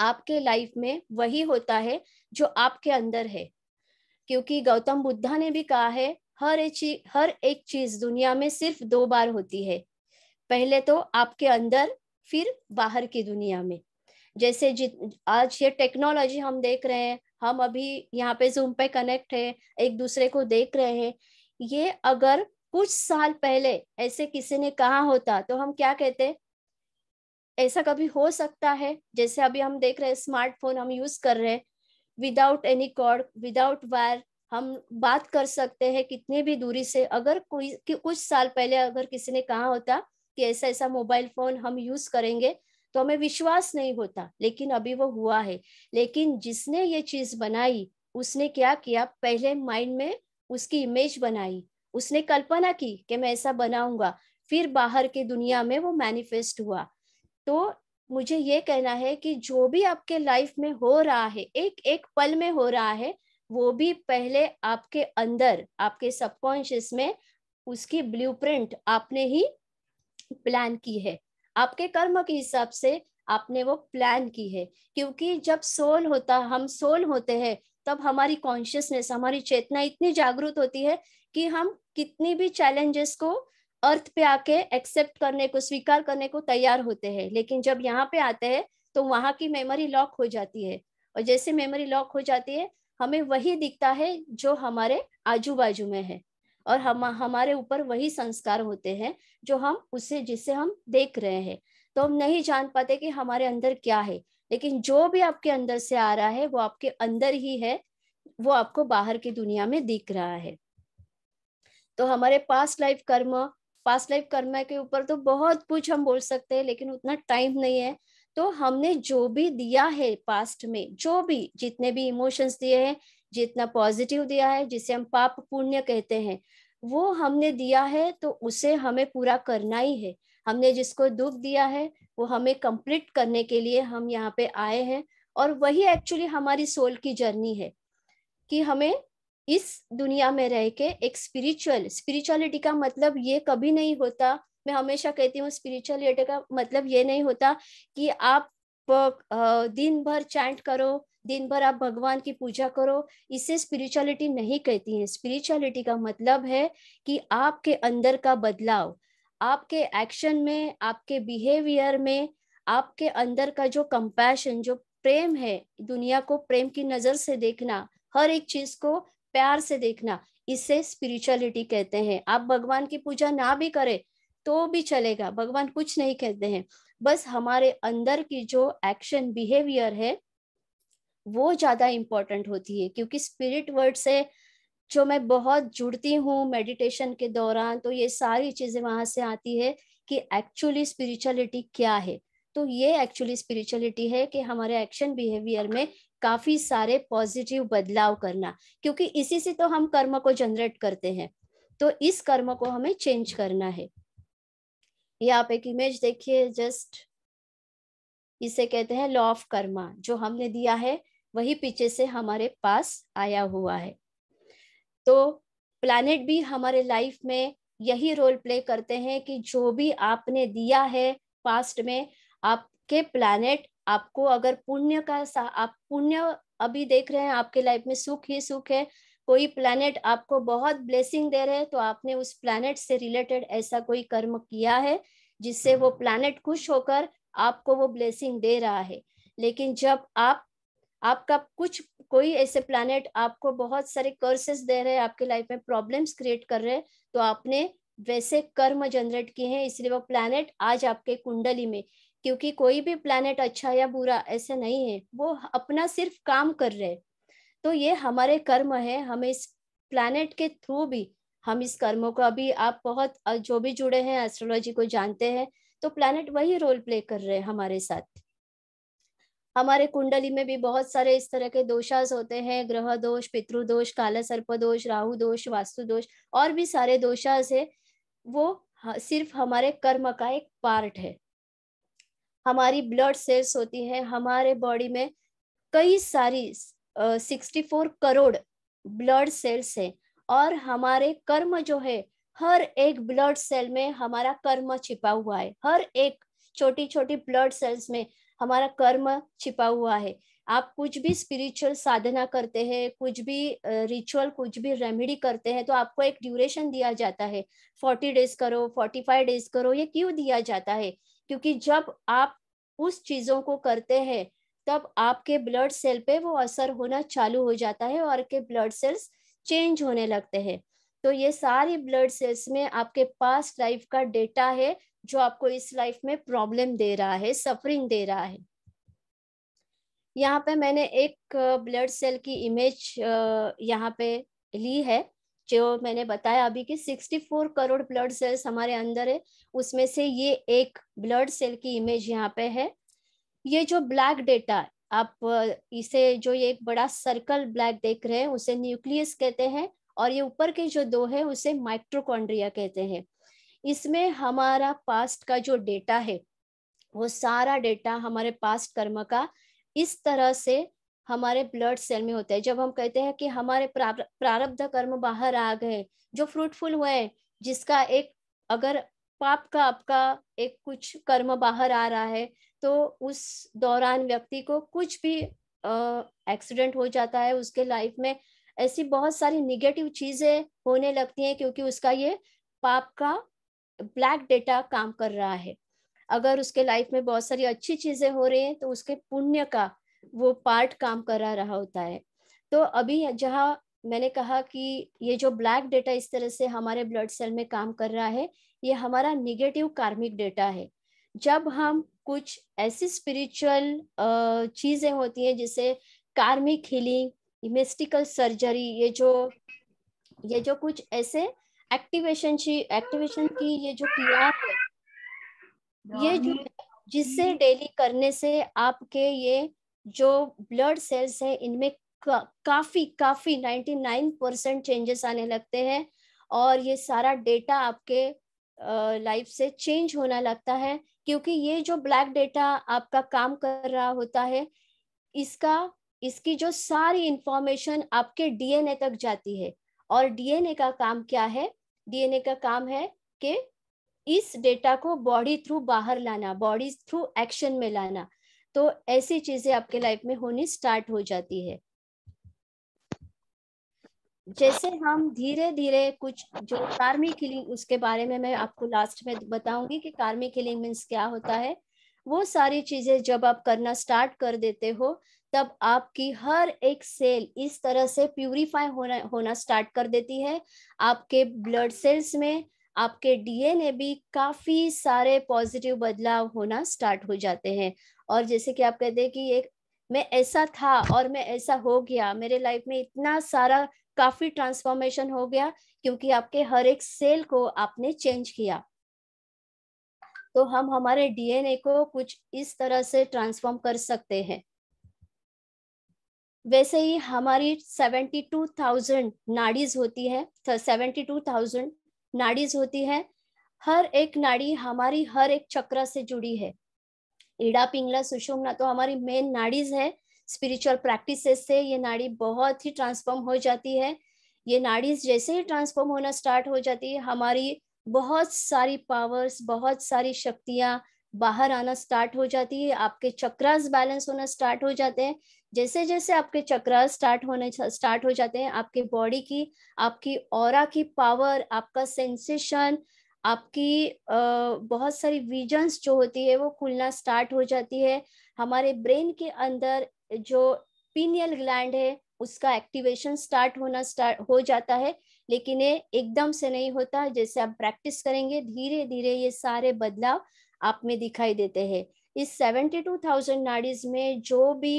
आपके लाइफ में वही होता है जो आपके अंदर है क्योंकि गौतम बुद्धा ने भी कहा है हर एक चीज हर एक चीज दुनिया में सिर्फ दो बार होती है पहले तो आपके अंदर फिर बाहर की दुनिया में जैसे जित आज ये टेक्नोलॉजी हम देख रहे हैं हम अभी यहाँ पे जूम पे कनेक्ट है एक दूसरे को देख रहे हैं ये अगर कुछ साल पहले ऐसे किसी ने कहा होता तो हम क्या कहते ऐसा कभी हो सकता है जैसे अभी हम देख रहे हैं स्मार्टफोन हम यूज कर रहे हैं without any cord without wire हम बात कर सकते हैं कितने भी दूरी से अगर कोई कि कुछ साल पहले अगर किसी ने कहा होता कि ऐसा ऐसा मोबाइल फोन हम यूज करेंगे तो हमें विश्वास नहीं होता लेकिन अभी वो हुआ है लेकिन जिसने ये चीज बनाई उसने क्या किया पहले माइंड में उसकी इमेज बनाई उसने कल्पना की कि मैं ऐसा बनाऊंगा फिर बाहर की दुनिया में वो मैनिफेस्ट हुआ तो मुझे ये कहना है कि जो भी आपके लाइफ में हो रहा है एक एक पल में हो रहा है वो भी पहले आपके अंदर आपके सबकॉन्शियस में उसकी ब्लूप्रिंट आपने ही प्लान की है आपके कर्म के हिसाब से आपने वो प्लान की है क्योंकि जब सोल होता हम सोल होते हैं तब हमारी कॉन्शियसनेस हमारी चेतना इतनी जागरूक होती है कि हम कितनी भी चैलेंजेस को अर्थ पे आके एक्सेप्ट करने को स्वीकार करने को तैयार होते हैं लेकिन जब यहाँ पे आते हैं तो वहां की मेमोरी लॉक हो जाती है और जैसे मेमोरी लॉक हो जाती है हमें वही दिखता है जो हमारे आजू बाजू में है और हम हमारे ऊपर वही संस्कार होते हैं जो हम उसे जिसे हम देख रहे हैं तो हम नहीं जान पाते कि हमारे अंदर क्या है लेकिन जो भी आपके अंदर से आ रहा है वो आपके अंदर ही है वो आपको बाहर की दुनिया में दिख रहा है तो हमारे past life karma past life karma के ऊपर तो बहुत कुछ हम बोल सकते हैं लेकिन उतना टाइम नहीं है तो हमने जो भी दिया है पास्ट में जो भी जितने भी इमोशंस दिए हैं जितना पॉजिटिव दिया है जिसे हम पाप पुण्य कहते हैं वो हमने दिया है तो उसे हमें पूरा करना ही है हमने जिसको दुख दिया है वो हमें कंप्लीट करने के लिए हम यहाँ पे आए हैं और वही एक्चुअली हमारी सोल की जर्नी है कि हमें इस दुनिया में रह के एक स्पिरिचुअल स्पिरिचुअलिटी का मतलब ये कभी नहीं होता मैं हमेशा कहती हूँ स्पिरिचुअलिटी का मतलब ये नहीं होता कि आप दिन भर चैंट करो दिन भर आप भगवान की पूजा करो इसे स्पिरिचुअलिटी नहीं कहती है स्पिरिचुअलिटी का मतलब है कि आपके अंदर का बदलाव आपके एक्शन में आपके बिहेवियर में आपके अंदर का जो कंपैशन जो प्रेम है दुनिया को प्रेम की नजर से देखना हर एक चीज को प्यार से देखना इसे स्पिरिचुअलिटी कहते हैं आप भगवान की पूजा ना भी करें तो भी चलेगा भगवान कुछ नहीं कहते हैं बस हमारे अंदर की जो एक्शन बिहेवियर है वो ज्यादा इम्पोर्टेंट होती है क्योंकि स्पिरिट वर्ड से जो मैं बहुत जुड़ती हूँ मेडिटेशन के दौरान तो ये सारी चीजें वहां से आती है कि एक्चुअली स्पिरिचुअलिटी क्या है तो ये एक्चुअली स्पिरिचुअलिटी है कि हमारे एक्शन बिहेवियर में काफी सारे पॉजिटिव बदलाव करना क्योंकि इसी से तो हम कर्म को जनरेट करते हैं तो इस कर्म को हमें चेंज करना है ये आप एक इमेज देखिए जस्ट इसे कहते हैं लॉ ऑफ कर्मा जो हमने दिया है वही पीछे से हमारे पास आया हुआ है तो प्लानिट भी हमारे लाइफ में यही रोल प्ले करते हैं कि जो भी आपने दिया है पास्ट में आपके प्लानिट आपको अगर पुण्य का आप पुण्य अभी देख रहे हैं आपके लाइफ में सुख ही सुख है कोई प्लानट आपको बहुत ब्लेसिंग दे रहे हैं तो आपने उस प्लानट से रिलेटेड ऐसा कोई कर्म किया है जिससे वो प्लानट हम्म। खुश होकर आपको वो ब्लेसिंग दे रहा है लेकिन जब आप आपका कुछ कोई ऐसे प्लानट आपको बहुत सारे कर्सेस दे रहे हैं आपके लाइफ में प्रॉब्लम्स क्रिएट कर रहे हैं तो आपने वैसे कर्म जनरेट किए हैं इसलिए वो प्लानट आज आपके कुंडली में क्योंकि कोई भी प्लानट अच्छा या बुरा ऐसे नहीं है वो अपना सिर्फ काम कर रहे तो ये हमारे कर्म है हमें इस प्लानट के थ्रू भी हम इस कर्मों को अभी आप बहुत जो भी जुड़े हैं एस्ट्रोलॉजी को जानते हैं तो प्लानट वही रोल प्ले कर रहे हैं हमारे साथ हमारे कुंडली में भी बहुत सारे इस तरह के दोषास होते हैं ग्रह दोष पितृदोष काला सर्प दोष राहु दोष वास्तु दोष और भी सारे दोषास है वो सिर्फ हमारे कर्म का एक पार्ट है हमारी ब्लड सेल्स होती है हमारे बॉडी में कई सारी sixty four crore blood cells है और हमारे कर्म जो है हर एक ब्लड सेल में हमारा कर्म छिपा हुआ है हर एक छोटी छोटी ब्लड सेल्स में हमारा कर्म छिपा हुआ है आप कुछ भी स्पिरिचुअल साधना करते हैं कुछ भी रिचुअल कुछ भी रेमेडी करते हैं तो आपको एक ड्यूरेशन दिया जाता है फोर्टी डेज करो फोर्टी फाइव डेज करो ये क्यों दिया जाता है क्योंकि जब आप उस चीज़ों को करते हैं तब आपके ब्लड सेल पे वो असर होना चालू हो जाता है और के ब्लड सेल्स चेंज होने लगते हैं तो ये सारी ब्लड सेल्स में आपके पास लाइफ का डेटा है जो आपको इस लाइफ में प्रॉब्लम दे रहा है सफरिंग दे रहा है यहाँ पे मैंने एक ब्लड सेल की इमेज यहाँ पे ली है जो मैंने बताया अभी कि 64 करोड़ ब्लड सेल्स हमारे अंदर है उसमें से ये एक ब्लड सेल की इमेज यहाँ पे है ये जो ब्लैक डेटा आप इसे जो ये एक बड़ा सर्कल ब्लैक देख रहे हैं उसे न्यूक्लियस कहते हैं और ये ऊपर के जो दो है उसे माइक्रोकॉन्ड्रिया कहते हैं इसमें हमारा पास्ट का जो डेटा है वो सारा डेटा हमारे पास्ट कर्म का इस तरह से हमारे ब्लड सेल में होता है जब हम कहते हैं कि हमारे प्रारब्ध कर्म बाहर आ गए जो फ्रूटफुल हुए जिसका एक अगर पाप का आपका एक कुछ कर्म बाहर आ रहा है तो उस दौरान व्यक्ति को कुछ भी एक्सीडेंट हो जाता है उसके लाइफ में ऐसी बहुत सारी निगेटिव चीजें होने लगती हैं क्योंकि उसका ये पाप का ब्लैक डेटा काम कर रहा है अगर उसके लाइफ में बहुत सारी अच्छी चीजें हो रही हैं तो उसके पुण्य का वो पार्ट काम करा रहा होता है तो अभी जहाँ मैंने कहा कि ये जो ब्लैक डेटा इस तरह से हमारे ब्लड सेल में काम कर रहा है ये हमारा निगेटिव कार्मिक डेटा है जब हम कुछ ऐसी स्पिरिचुअल चीज़ें होती हैं जैसे कार्मिक हीलिंग मिस्टिकल सर्जरी ये जो ये जो कुछ ऐसे एक्टिवेशन एक्टिवेशन की ये जो क्रिया है ये जो जिससे डेली करने से आपके ये जो ब्लड सेल्स हैं इनमें का, काफी काफी 99 परसेंट चेंजेस आने लगते हैं और ये सारा डेटा आपके लाइफ से चेंज होना लगता है क्योंकि ये जो ब्लैक डेटा आपका काम कर रहा होता है इसका इसकी जो सारी इंफॉर्मेशन आपके डीएनए तक जाती है और डीएनए का काम क्या है डीएनए का काम है कि इस डेटा को बॉडी थ्रू बाहर लाना बॉडी थ्रू एक्शन में लाना तो ऐसी चीजें आपके लाइफ में होनी स्टार्ट हो जाती है जैसे हम धीरे धीरे कुछ जो कार्मिक हिलिंग उसके बारे में मैं आपको लास्ट में बताऊंगी कि कार्मिक हिलिंग मीन्स क्या होता है वो सारी चीजें जब आप करना स्टार्ट कर देते हो तब आपकी हर एक सेल इस तरह से प्यूरिफाई होना होना स्टार्ट कर देती है आपके ब्लड सेल्स में आपके डीएनए भी काफी सारे पॉजिटिव बदलाव होना स्टार्ट हो जाते हैं और जैसे कि आप कहते हैं कि एक मैं ऐसा था और मैं ऐसा हो गया मेरे लाइफ में इतना सारा काफी ट्रांसफॉर्मेशन हो गया क्योंकि आपके हर एक सेल को आपने चेंज किया तो हम हमारे डीएनए को कुछ इस तरह से ट्रांसफॉर्म कर सकते हैं वैसे ही हमारी 72,000 नाड़ीज होती है 72,000 नाड़ीज होती है हर एक नाड़ी हमारी हर एक चक्र से जुड़ी है ईड़ा पिंगला सुषुम्ना तो हमारी मेन नाड़ीज है स्पिरिचुअल प्रैक्टिस से ये नाड़ी बहुत ही ट्रांसफॉर्म हो जाती है ये नाड़ीज जैसे ही ट्रांसफॉर्म होना स्टार्ट हो जाती है हमारी बहुत सारी पावर्स बहुत सारी शक्तियां बाहर आना स्टार्ट हो जाती है आपके चक्रास बैलेंस होना स्टार्ट हो जाते हैं जैसे जैसे आपके चक्रास स्टार्ट होने स्टार्ट हो जाते हैं आपके बॉडी की आपकी और की पावर आपका सेंसेशन आपकी बहुत सारी विजन्स जो होती है वो खुलना स्टार्ट हो जाती है हमारे ब्रेन के अंदर जो पीनियल ग्लैंड है उसका एक्टिवेशन स्टार्ट होना स्टार्ट हो जाता है लेकिन ये एकदम से नहीं होता जैसे आप प्रैक्टिस करेंगे धीरे धीरे ये सारे बदलाव आप में दिखाई देते हैं इस सेवेंटी टू थाउजेंड नाड़ीज में जो भी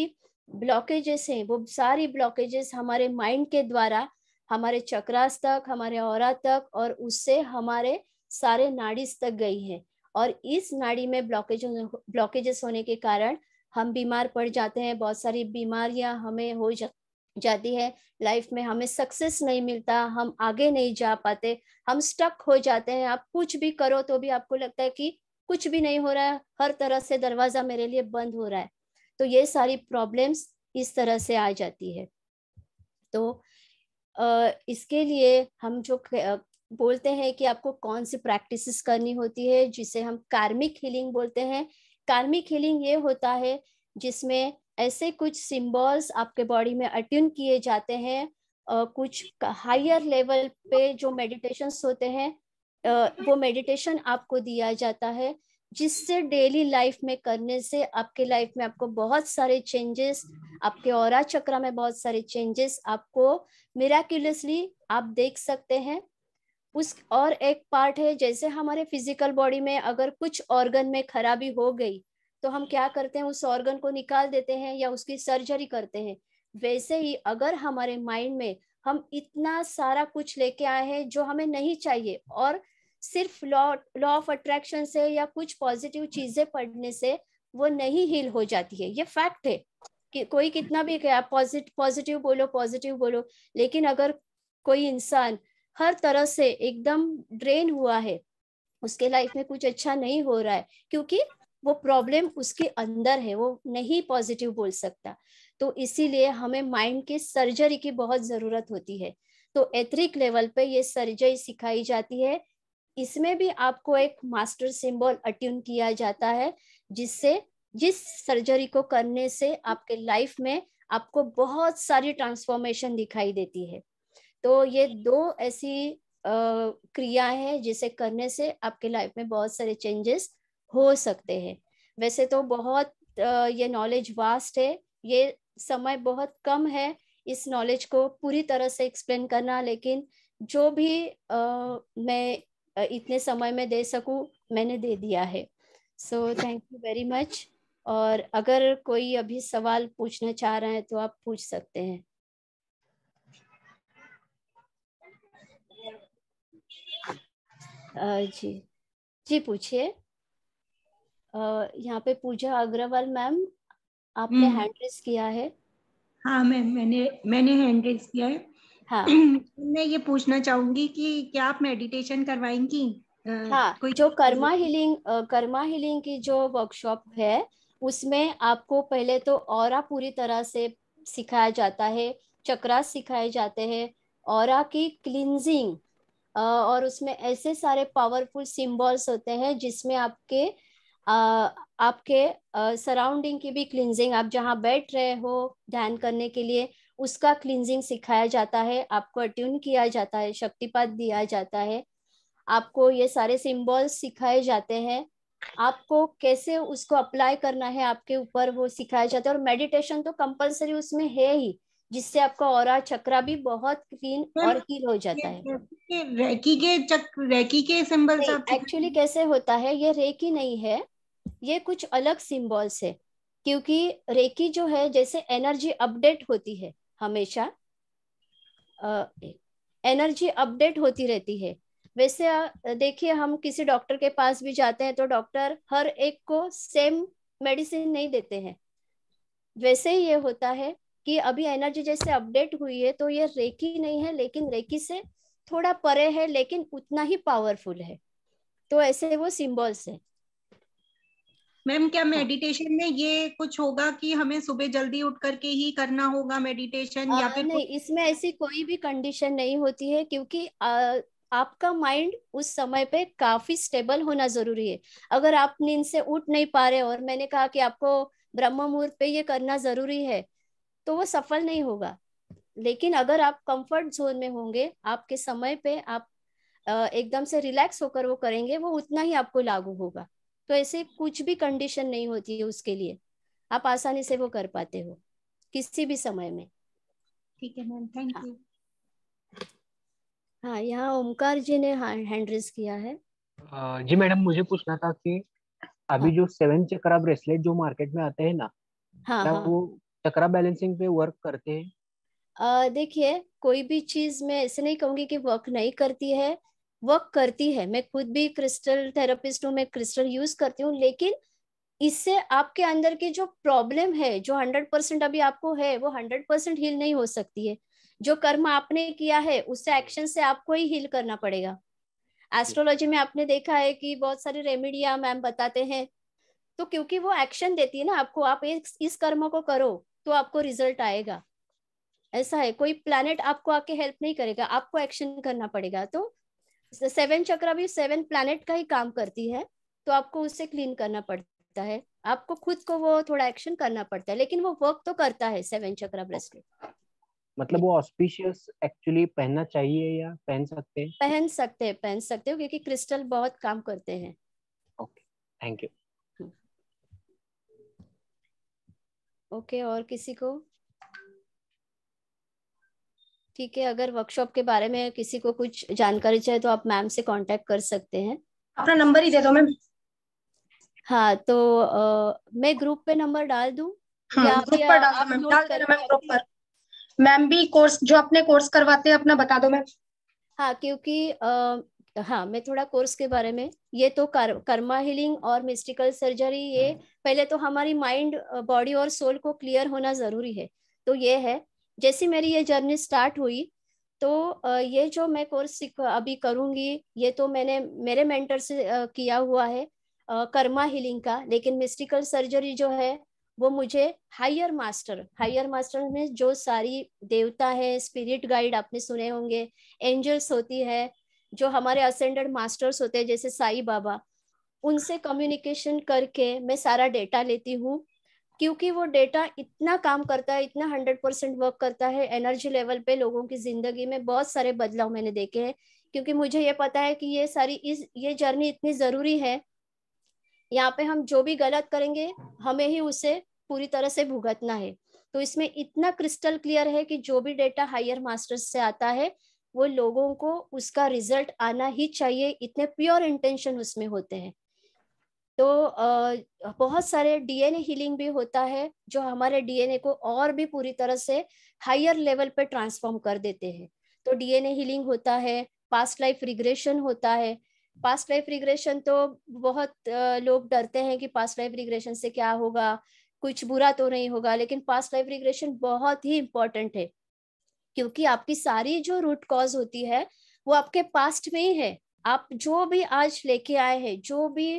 ब्लॉकेजेस हैं वो सारी ब्लॉकेजेस हमारे माइंड के द्वारा हमारे चक्रास तक हमारे और तक और उससे हमारे सारे नाड़ीज तक गई है और इस नाड़ी में ब्लॉकेज ब्लॉकेजेस होने के कारण हम बीमार पड़ जाते हैं बहुत सारी बीमारियां हमें हो जा, जाती है लाइफ में हमें सक्सेस नहीं मिलता हम आगे नहीं जा पाते हम स्टक हो जाते हैं आप कुछ भी करो तो भी आपको लगता है कि कुछ भी नहीं हो रहा है हर तरह से दरवाजा मेरे लिए बंद हो रहा है तो ये सारी प्रॉब्लम्स इस तरह से आ जाती है तो इसके लिए हम जो बोलते हैं कि आपको कौन सी प्रैक्टिसेस करनी होती है जिसे हम कार्मिक हीलिंग बोलते हैं कार्मिक हीलिंग ये होता है जिसमें ऐसे कुछ सिंबल्स आपके बॉडी में अट्यून किए जाते हैं कुछ हायर लेवल पे जो मेडिटेशंस होते हैं वो मेडिटेशन आपको दिया जाता है जिससे डेली लाइफ में करने से आपके लाइफ में आपको बहुत सारे चेंजेस आपके और चक्र में बहुत सारे चेंजेस आपको मेराक्यूलसली आप देख सकते हैं उस और एक पार्ट है जैसे हमारे फिजिकल बॉडी में अगर कुछ ऑर्गन में खराबी हो गई तो हम क्या करते हैं उस ऑर्गन को निकाल देते हैं या उसकी सर्जरी करते हैं वैसे ही अगर हमारे माइंड में हम इतना सारा कुछ लेके आए हैं जो हमें नहीं चाहिए और सिर्फ लॉ लॉ ऑफ अट्रैक्शन से या कुछ पॉजिटिव चीजें पढ़ने से वो नहीं हील हो जाती है ये फैक्ट है कि कोई कितना भी पॉजिटिव पॉजिटिव बोलो पॉजिटिव बोलो लेकिन अगर कोई इंसान हर तरह से एकदम ड्रेन हुआ है उसके लाइफ में कुछ अच्छा नहीं हो रहा है क्योंकि वो प्रॉब्लम उसके अंदर है वो नहीं पॉजिटिव बोल सकता तो इसीलिए हमें माइंड के सर्जरी की बहुत ज़रूरत होती है तो एथरिक लेवल पे ये सर्जरी सिखाई जाती है इसमें भी आपको एक मास्टर सिंबल अट्यून किया जाता है जिससे जिस सर्जरी को करने से आपके लाइफ में आपको बहुत सारी ट्रांसफॉर्मेशन दिखाई देती है तो ये दो ऐसी क्रिया है जिसे करने से आपके लाइफ में बहुत सारे चेंजेस हो सकते हैं वैसे तो बहुत ये नॉलेज वास्ट है ये समय बहुत कम है इस नॉलेज को पूरी तरह से एक्सप्लेन करना लेकिन जो भी आ, मैं इतने समय में दे सकूं मैंने दे दिया है so thank you very much और अगर कोई अभी सवाल पूछना चाह रहे हैं तो आप पूछ सकते हैं जी जी पूछिए यहाँ पे पूजा अग्रवाल मैम आपने हैंड रेस किया है हाँ मैम मैंने मैंने हैंड रेस किया है हाँ मैं हाँ। ये पूछना चाहूंगी कि क्या आप मेडिटेशन करवाएंगी हाँ कोई जो कर्मा हीलिंग कर्मा हीलिंग की जो वर्कशॉप है उसमें आपको पहले तो और पूरी तरह से सिखाया जाता है चक्रास सिखाए जाते हैं और की क्लिनजिंग और उसमें ऐसे सारे पावरफुल सिम्बॉल्स होते हैं जिसमें आपके आपके सराउंडिंग की भी क्लिनजिंग आप जहाँ बैठ रहे हो ध्यान करने के लिए उसका क्लिनजिंग सिखाया जाता है आपको अट्यून किया जाता है शक्तिपात दिया जाता है आपको ये सारे सिम्बॉल्स सिखाए जाते हैं आपको कैसे उसको अप्लाई करना है आपके ऊपर वो सिखाया जाता है और मेडिटेशन तो कंपलसरी उसमें है ही जिससे आपका और चक्रा भी बहुत क्लीन और हील हो जाता है रेकी के चक्र रेकी के सिंबल्स एक्चुअली कैसे होता है ये रेकी नहीं है ये कुछ अलग सिंबल्स है क्योंकि रेकी जो है जैसे एनर्जी अपडेट होती है हमेशा एनर्जी अपडेट होती रहती है वैसे देखिए हम किसी डॉक्टर के पास भी जाते हैं तो डॉक्टर हर एक को सेम मेडिसिन नहीं देते हैं वैसे ही ये होता है कि अभी एनर्जी जैसे अपडेट हुई है तो ये रेकी नहीं है लेकिन रेकी से थोड़ा परे है लेकिन उतना ही पावरफुल है तो ऐसे वो सिंबल्स है मैम क्या मेडिटेशन में ये कुछ होगा कि हमें सुबह जल्दी उठ करके ही करना होगा मेडिटेशन या फिर नहीं इसमें ऐसी कोई भी कंडीशन नहीं होती है क्योंकि आ, आपका माइंड उस समय पे काफी स्टेबल होना जरूरी है अगर आप नींद से उठ नहीं पा रहे और मैंने कहा कि आपको ब्रह्म मुहूर्त पे ये करना जरूरी है तो वो सफल नहीं होगा लेकिन अगर आप कंफर्ट जोन में होंगे आपके समय पे आप एकदम से रिलैक्स होकर वो करेंगे वो उतना ही आपको लागू होगा तो ऐसे कुछ भी कंडीशन नहीं होती है उसके लिए आप आसानी से वो कर पाते हो किसी भी समय में ठीक है मैम थैंक यू हाँ।, हाँ यहाँ ओमकार जी ने हैंड रेस किया है जी मैडम मुझे पूछना था कि अभी हाँ. जो सेवन चक्रा ब्रेसलेट जो मार्केट में आते हैं ना हाँ, हाँ. वो चक्रा बैलेंसिंग पे वर्क करते हैं देखिए कोई भी चीज मैं ऐसे नहीं कहूंगी कि वर्क नहीं करती है वर्क करती है मैं खुद भी क्रिस्टल थेरेपिस्ट हूँ मैं क्रिस्टल यूज करती हूँ लेकिन इससे आपके अंदर की जो प्रॉब्लम है जो हंड्रेड परसेंट अभी आपको है वो हंड्रेड परसेंट हील नहीं हो सकती है जो कर्म आपने किया है उससे एक्शन से आपको ही हील करना पड़ेगा एस्ट्रोलॉजी में आपने देखा है कि बहुत सारी रेमेडिया मैम बताते हैं तो क्योंकि वो एक्शन देती है ना आपको आप इस, इस कर्म को करो तो आपको रिजल्ट आएगा ऐसा है कोई प्लानट आपको आके हेल्प नहीं करेगा आपको एक्शन करना पड़ेगा तो सेवन चक्र भी सेवन प्लानट का ही काम करती है तो आपको उसे क्लीन करना पड़ता है आपको खुद को वो थोड़ा एक्शन करना पड़ता है लेकिन वो वर्क तो करता है सेवन चक्र ब्रेसलेट मतलब वो ऑस्पिशियस एक्चुअली पहनना चाहिए या पहन सकते हैं पहन सकते हैं पहन सकते हो क्योंकि क्रिस्टल बहुत काम करते हैं okay thank you okay okay, और किसी को ठीक है अगर वर्कशॉप के बारे में किसी को कुछ जानकारी चाहिए तो आप मैम से कांटेक्ट कर सकते हैं अपना नंबर ही दे दो मैम हाँ तो आ, मैं ग्रुप पे नंबर डाल दू ग्रुप हाँ, पर डाल मैम मैम ग्रुप पर मैम भी कोर्स जो अपने कोर्स करवाते हैं अपना बता दो मैम हाँ क्योंकि आ, हाँ मैं थोड़ा कोर्स के बारे में ये तो कर, कर्मा हीलिंग और मिस्टिकल सर्जरी ये हम्म। पहले तो हमारी माइंड बॉडी और सोल को क्लियर होना ज़रूरी है तो ये है जैसी मेरी ये जर्नी स्टार्ट हुई तो ये जो मैं कोर्स अभी करूँगी ये तो मैंने मेरे मेंटर से किया हुआ है कर्मा हीलिंग का लेकिन मिस्टिकल सर्जरी जो है वो मुझे हायर मास्टर हायर मास्टर में जो सारी देवता है स्पिरिट गाइड आपने सुने होंगे एंजल्स होती है जो हमारे असेंडेड मास्टर्स होते हैं जैसे साई बाबा उनसे कम्युनिकेशन करके मैं सारा डेटा लेती हूँ क्योंकि वो डेटा इतना काम करता है इतना हंड्रेड परसेंट वर्क करता है एनर्जी लेवल पे लोगों की जिंदगी में बहुत सारे बदलाव मैंने देखे हैं क्योंकि मुझे ये पता है कि ये सारी इस ये जर्नी इतनी ज़रूरी है यहाँ पे हम जो भी गलत करेंगे हमें ही उसे पूरी तरह से भुगतना है तो इसमें इतना क्रिस्टल क्लियर है कि जो भी डेटा हायर मास्टर्स से आता है वो लोगों को उसका रिजल्ट आना ही चाहिए इतने प्योर इंटेंशन उसमें होते हैं तो बहुत सारे डीएनए हीलिंग भी होता है जो हमारे डीएनए को और भी पूरी तरह से हायर लेवल पे ट्रांसफॉर्म कर देते हैं तो डीएनए हीलिंग होता है पास्ट लाइफ रिग्रेशन होता है पास्ट लाइफ रिग्रेशन तो बहुत लोग डरते हैं कि पास्ट लाइफ रिग्रेशन से क्या होगा कुछ बुरा तो नहीं होगा लेकिन पास्ट लाइफ रिग्रेशन बहुत ही इंपॉर्टेंट है क्योंकि आपकी सारी जो रूट कॉज होती है वो आपके पास्ट में ही है आप जो भी आज लेके आए हैं जो भी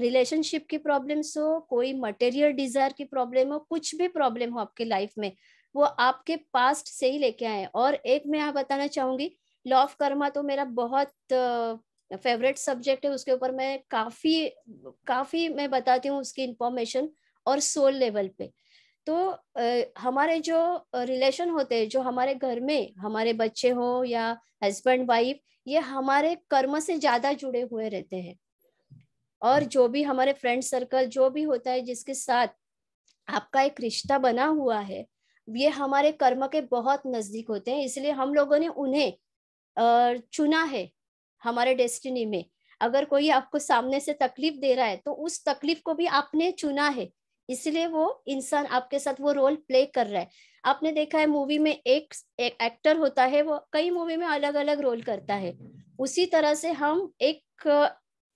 रिलेशनशिप की प्रॉब्लम्स हो कोई मटेरियल डिजायर की प्रॉब्लम हो कुछ भी प्रॉब्लम हो आपके लाइफ में वो आपके पास्ट से ही लेके आए और एक मैं यहाँ बताना चाहूंगी लॉ ऑफ कर्मा तो मेरा बहुत फेवरेट सब्जेक्ट है उसके ऊपर मैं काफी काफी मैं बताती हूँ उसकी इंफॉर्मेशन और सोल लेवल पे तो आ, हमारे जो रिलेशन होते हैं जो हमारे घर में हमारे बच्चे हो या हस्बैंड वाइफ ये हमारे कर्म से ज्यादा जुड़े हुए रहते हैं और जो भी हमारे फ्रेंड सर्कल जो भी होता है जिसके साथ आपका एक रिश्ता बना हुआ है ये हमारे कर्म के बहुत नजदीक होते हैं इसलिए हम लोगों ने उन्हें चुना है हमारे डेस्टिनी में अगर कोई आपको सामने से तकलीफ दे रहा है तो उस तकलीफ को भी आपने चुना है इसलिए वो इंसान आपके साथ वो रोल प्ले कर रहा है आपने देखा है मूवी में एक, एक एक्टर होता है वो कई मूवी में अलग अलग रोल करता है उसी तरह से हम एक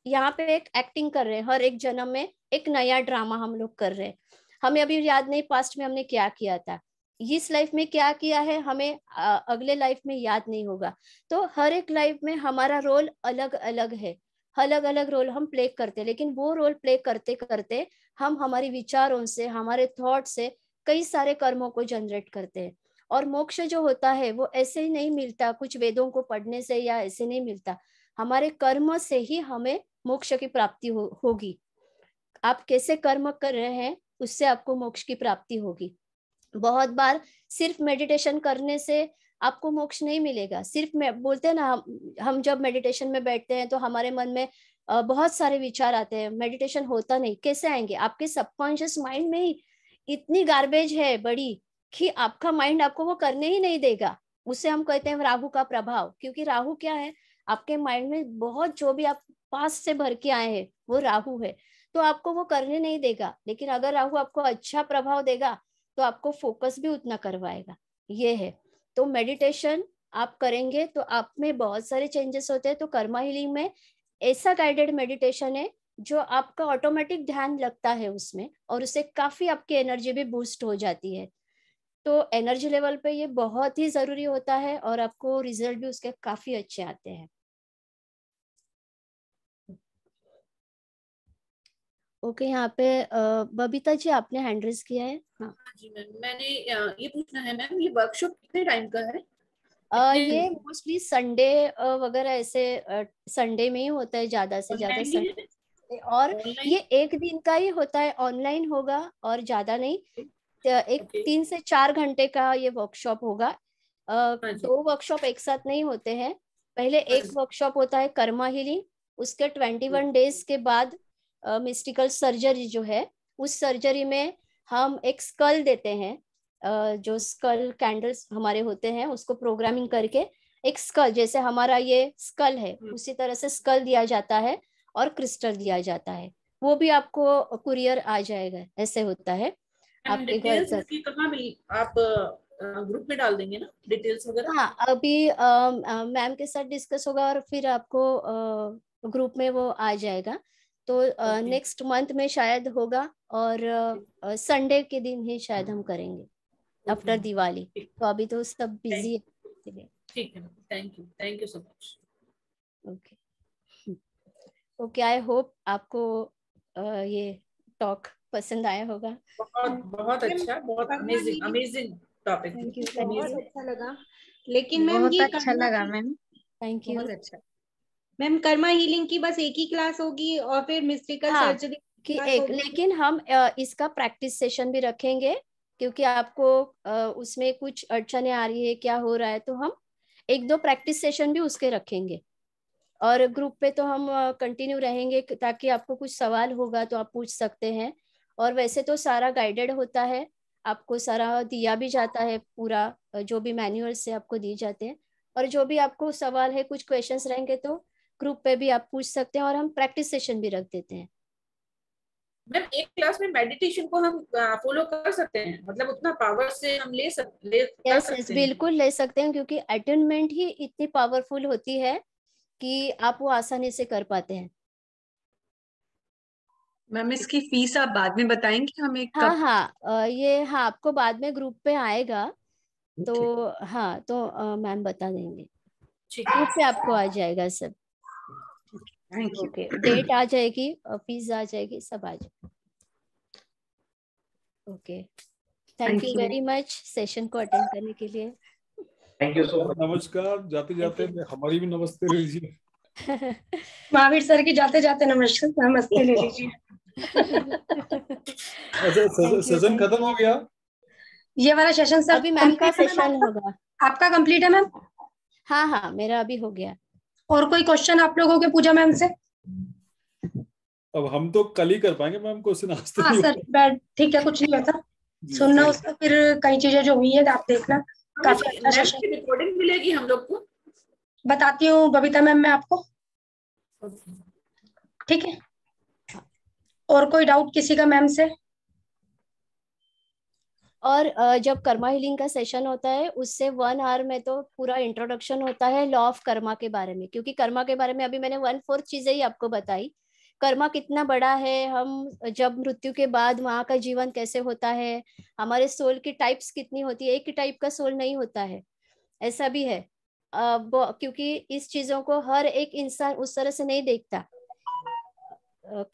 यहाँ पे एक एक्टिंग कर रहे हैं हर एक जन्म में एक नया ड्रामा हम लोग कर रहे हैं हमें अभी याद नहीं पास्ट में हमने क्या किया था इस लाइफ में क्या किया है हमें अगले लाइफ में याद नहीं होगा तो हर एक लाइफ में हमारा रोल अलग अलग है अलग अलग रोल हम प्ले करते हैं लेकिन वो रोल प्ले करते करते हम हमारे विचारों से हमारे थॉट से कई सारे कर्मों को जनरेट करते हैं और मोक्ष जो होता है वो ऐसे ही नहीं मिलता कुछ वेदों को पढ़ने से या ऐसे नहीं मिलता हमारे कर्म से ही हमें मोक्ष की प्राप्ति हो, होगी आप कैसे कर्म कर रहे हैं उससे आपको मोक्ष की प्राप्ति होगी बहुत बार सिर्फ मेडिटेशन करने से आपको मोक्ष नहीं मिलेगा सिर्फ मैं बोलते हैं ना हम हम जब मेडिटेशन में बैठते हैं तो हमारे मन में बहुत सारे विचार आते हैं मेडिटेशन होता नहीं कैसे आएंगे आपके सबकॉन्शियस माइंड में ही इतनी गार्बेज है बड़ी कि आपका माइंड आपको वो करने ही नहीं देगा उसे हम कहते हैं राहु का प्रभाव क्योंकि राहु क्या है आपके माइंड में बहुत जो भी आप पास से भर के आए हैं वो राहु है तो आपको वो करने नहीं देगा लेकिन अगर राहु आपको अच्छा प्रभाव देगा तो आपको फोकस भी उतना करवाएगा ये है तो मेडिटेशन आप करेंगे तो आप में बहुत सारे चेंजेस होते हैं तो कर्मा हीलिंग में ऐसा गाइडेड मेडिटेशन है जो आपका ऑटोमेटिक ध्यान लगता है उसमें और उससे काफी आपकी एनर्जी भी बूस्ट हो जाती है तो एनर्जी लेवल पे ये बहुत ही जरूरी होता है और आपको रिजल्ट भी उसके काफी अच्छे आते हैं ओके यहाँ पे बबीता जी आपने हैंड रेस किया है हाँ।, हाँ जी मैम मैंने ये पूछना है मैम ये वर्कशॉप कितने टाइम का है ये मोस्टली संडे वगैरह ऐसे संडे में ही होता है ज्यादा से ज्यादा संडे और ये एक दिन का ही होता है ऑनलाइन होगा और ज्यादा नहीं एक तीन से चार घंटे का ये वर्कशॉप होगा हाँ दो वर्कशॉप एक साथ नहीं होते हैं पहले हाँ एक वर्कशॉप होता है कर्मा हिली उसके ट्वेंटी वन डेज के बाद मिस्टिकल सर्जरी जो है उस सर्जरी में हम एक स्कल देते हैं uh, जो स्कल कैंडल्स हमारे होते हैं उसको प्रोग्रामिंग करके एक स्कल जैसे हमारा ये स्कल है हम्म। उसी तरह से स्कल दिया जाता है और क्रिस्टल दिया जाता है वो भी आपको कुरियर आ जाएगा ऐसे होता है आपके घर सर आप ग्रुप में डाल देंगे ना डिटेल्स वगैरह हाँ अभी मैम के साथ डिस्कस होगा और फिर आपको ग्रुप में वो आ जाएगा तो नेक्स्ट मंथ में शायद होगा और संडे uh, के दिन ही शायद हम करेंगे आफ्टर दिवाली तो अभी तो सब बिजी है ठीक है thank you thank you so much okay okay I hope आपको uh, ये टॉक पसंद आया होगा बहुत बहुत अच्छा बहुत amazing amazing topic thank you बहुत अच्छा लगा लेकिन मैम ये अच्छा लगा मैम थैंक यू बहुत अच्छा मैम कर्मा हीलिंग की बस एक ही क्लास होगी और फिर मिस्टिकल हाँ, सर्जरी की एक लेकिन हम इसका प्रैक्टिस सेशन भी रखेंगे क्योंकि आपको उसमें कुछ अड़चने आ रही है क्या हो रहा है तो हम एक दो प्रैक्टिस सेशन भी उसके रखेंगे और ग्रुप पे तो हम कंटिन्यू रहेंगे ताकि आपको कुछ सवाल होगा तो आप पूछ सकते हैं और वैसे तो सारा गाइडेड होता है आपको सारा दिया भी जाता है पूरा जो भी मैनुअल से आपको दिए जाते हैं और जो भी आपको सवाल है कुछ क्वेश्चंस रहेंगे तो ग्रुप पे भी आप पूछ सकते हैं और हम प्रैक्टिस सेशन भी रख देते हैं मैम एक क्लास में मेडिटेशन को हम फॉलो कर सकते हैं मतलब उतना पावर से हम ले, सकते हैं yes, yes, बिल्कुल ले सकते हैं क्योंकि अटेनमेंट ही इतनी पावरफुल होती है कि आप वो आसानी से कर पाते हैं मैम इसकी फीस आप बाद में बताएंगे हम एक हाँ हाँ ये हाँ आपको बाद में ग्रुप पे आएगा तो हाँ तो मैम बता देंगे ग्रुप पे आपको आ जाएगा सब थैंक यू ओके डेट आ जाएगी फीस uh, आ जाएगी सब आ जाएगी okay thank you very much session को अटेंड करने के लिए थैंक यू सो मच नमस्कार जाते जाते हमारी भी नमस्ते ले लीजिए महावीर सर की जाते जाते नमस्कार नमस्ते ले लीजिए अच्छा सेशन खत्म हो गया ये वाला सेशन सर अभी मैम का सेशन होगा आपका कंप्लीट है मैम हाँ हाँ मेरा अभी हो गया और कोई क्वेश्चन आप लोगों के पूजा मैम से अब हम तो कल ही कर पाएंगे मैम क्वेश्चन तो हाँ सर बैड ठीक है कुछ नहीं होता सुनना उसका फिर कई चीजें जो हुई है आप देखना हाँ, काफी अच्छा रिकॉर्डिंग मिलेगी हम लोग को बताती हूँ बबीता मैम मैं आपको ठीक है और कोई डाउट किसी का मैम से और जब कर्मा हीलिंग का सेशन होता है उससे वन आवर में तो पूरा इंट्रोडक्शन होता है लॉ ऑफ कर्मा के बारे में क्योंकि कर्मा के बारे में अभी मैंने वन फोर्थ चीजें ही आपको बताई कर्मा कितना बड़ा है हम जब मृत्यु के बाद वहाँ का जीवन कैसे होता है हमारे सोल की टाइप्स कितनी होती है एक ही टाइप का सोल नहीं होता है ऐसा भी है आ, क्योंकि इस चीजों को हर एक इंसान उस तरह से नहीं देखता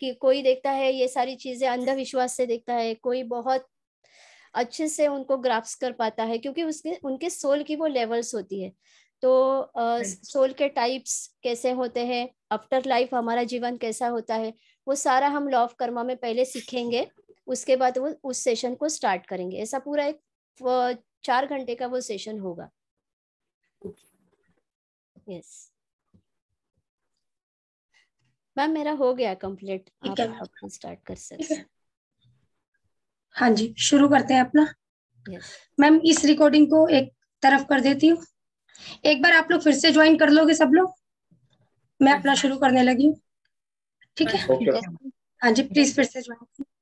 कि कोई देखता है ये सारी चीजें अंधविश्वास से देखता है कोई बहुत अच्छे से उनको ग्राफ्स कर पाता है क्योंकि उसके उनके सोल की वो लेवल्स होती है तो हाँ सोल के टाइप्स कैसे होते हैं आफ्टर लाइफ हमारा जीवन कैसा होता है वो सारा हम लॉ ऑफ कर्मा में पहले सीखेंगे उसके बाद वो उस सेशन को स्टार्ट करेंगे ऐसा पूरा एक चार घंटे का वो सेशन होगा यस मैम मेरा हो गया कंप्लीट आप, आप स्टार्ट कर सकते हैं हाँ जी शुरू करते हैं अपना yes. मैम इस रिकॉर्डिंग को एक तरफ कर देती हूँ एक बार आप लोग फिर से ज्वाइन कर लोगे सब लोग मैं अपना शुरू करने लगी हूँ ठीक है हाँ जी प्लीज फिर से ज्वाइन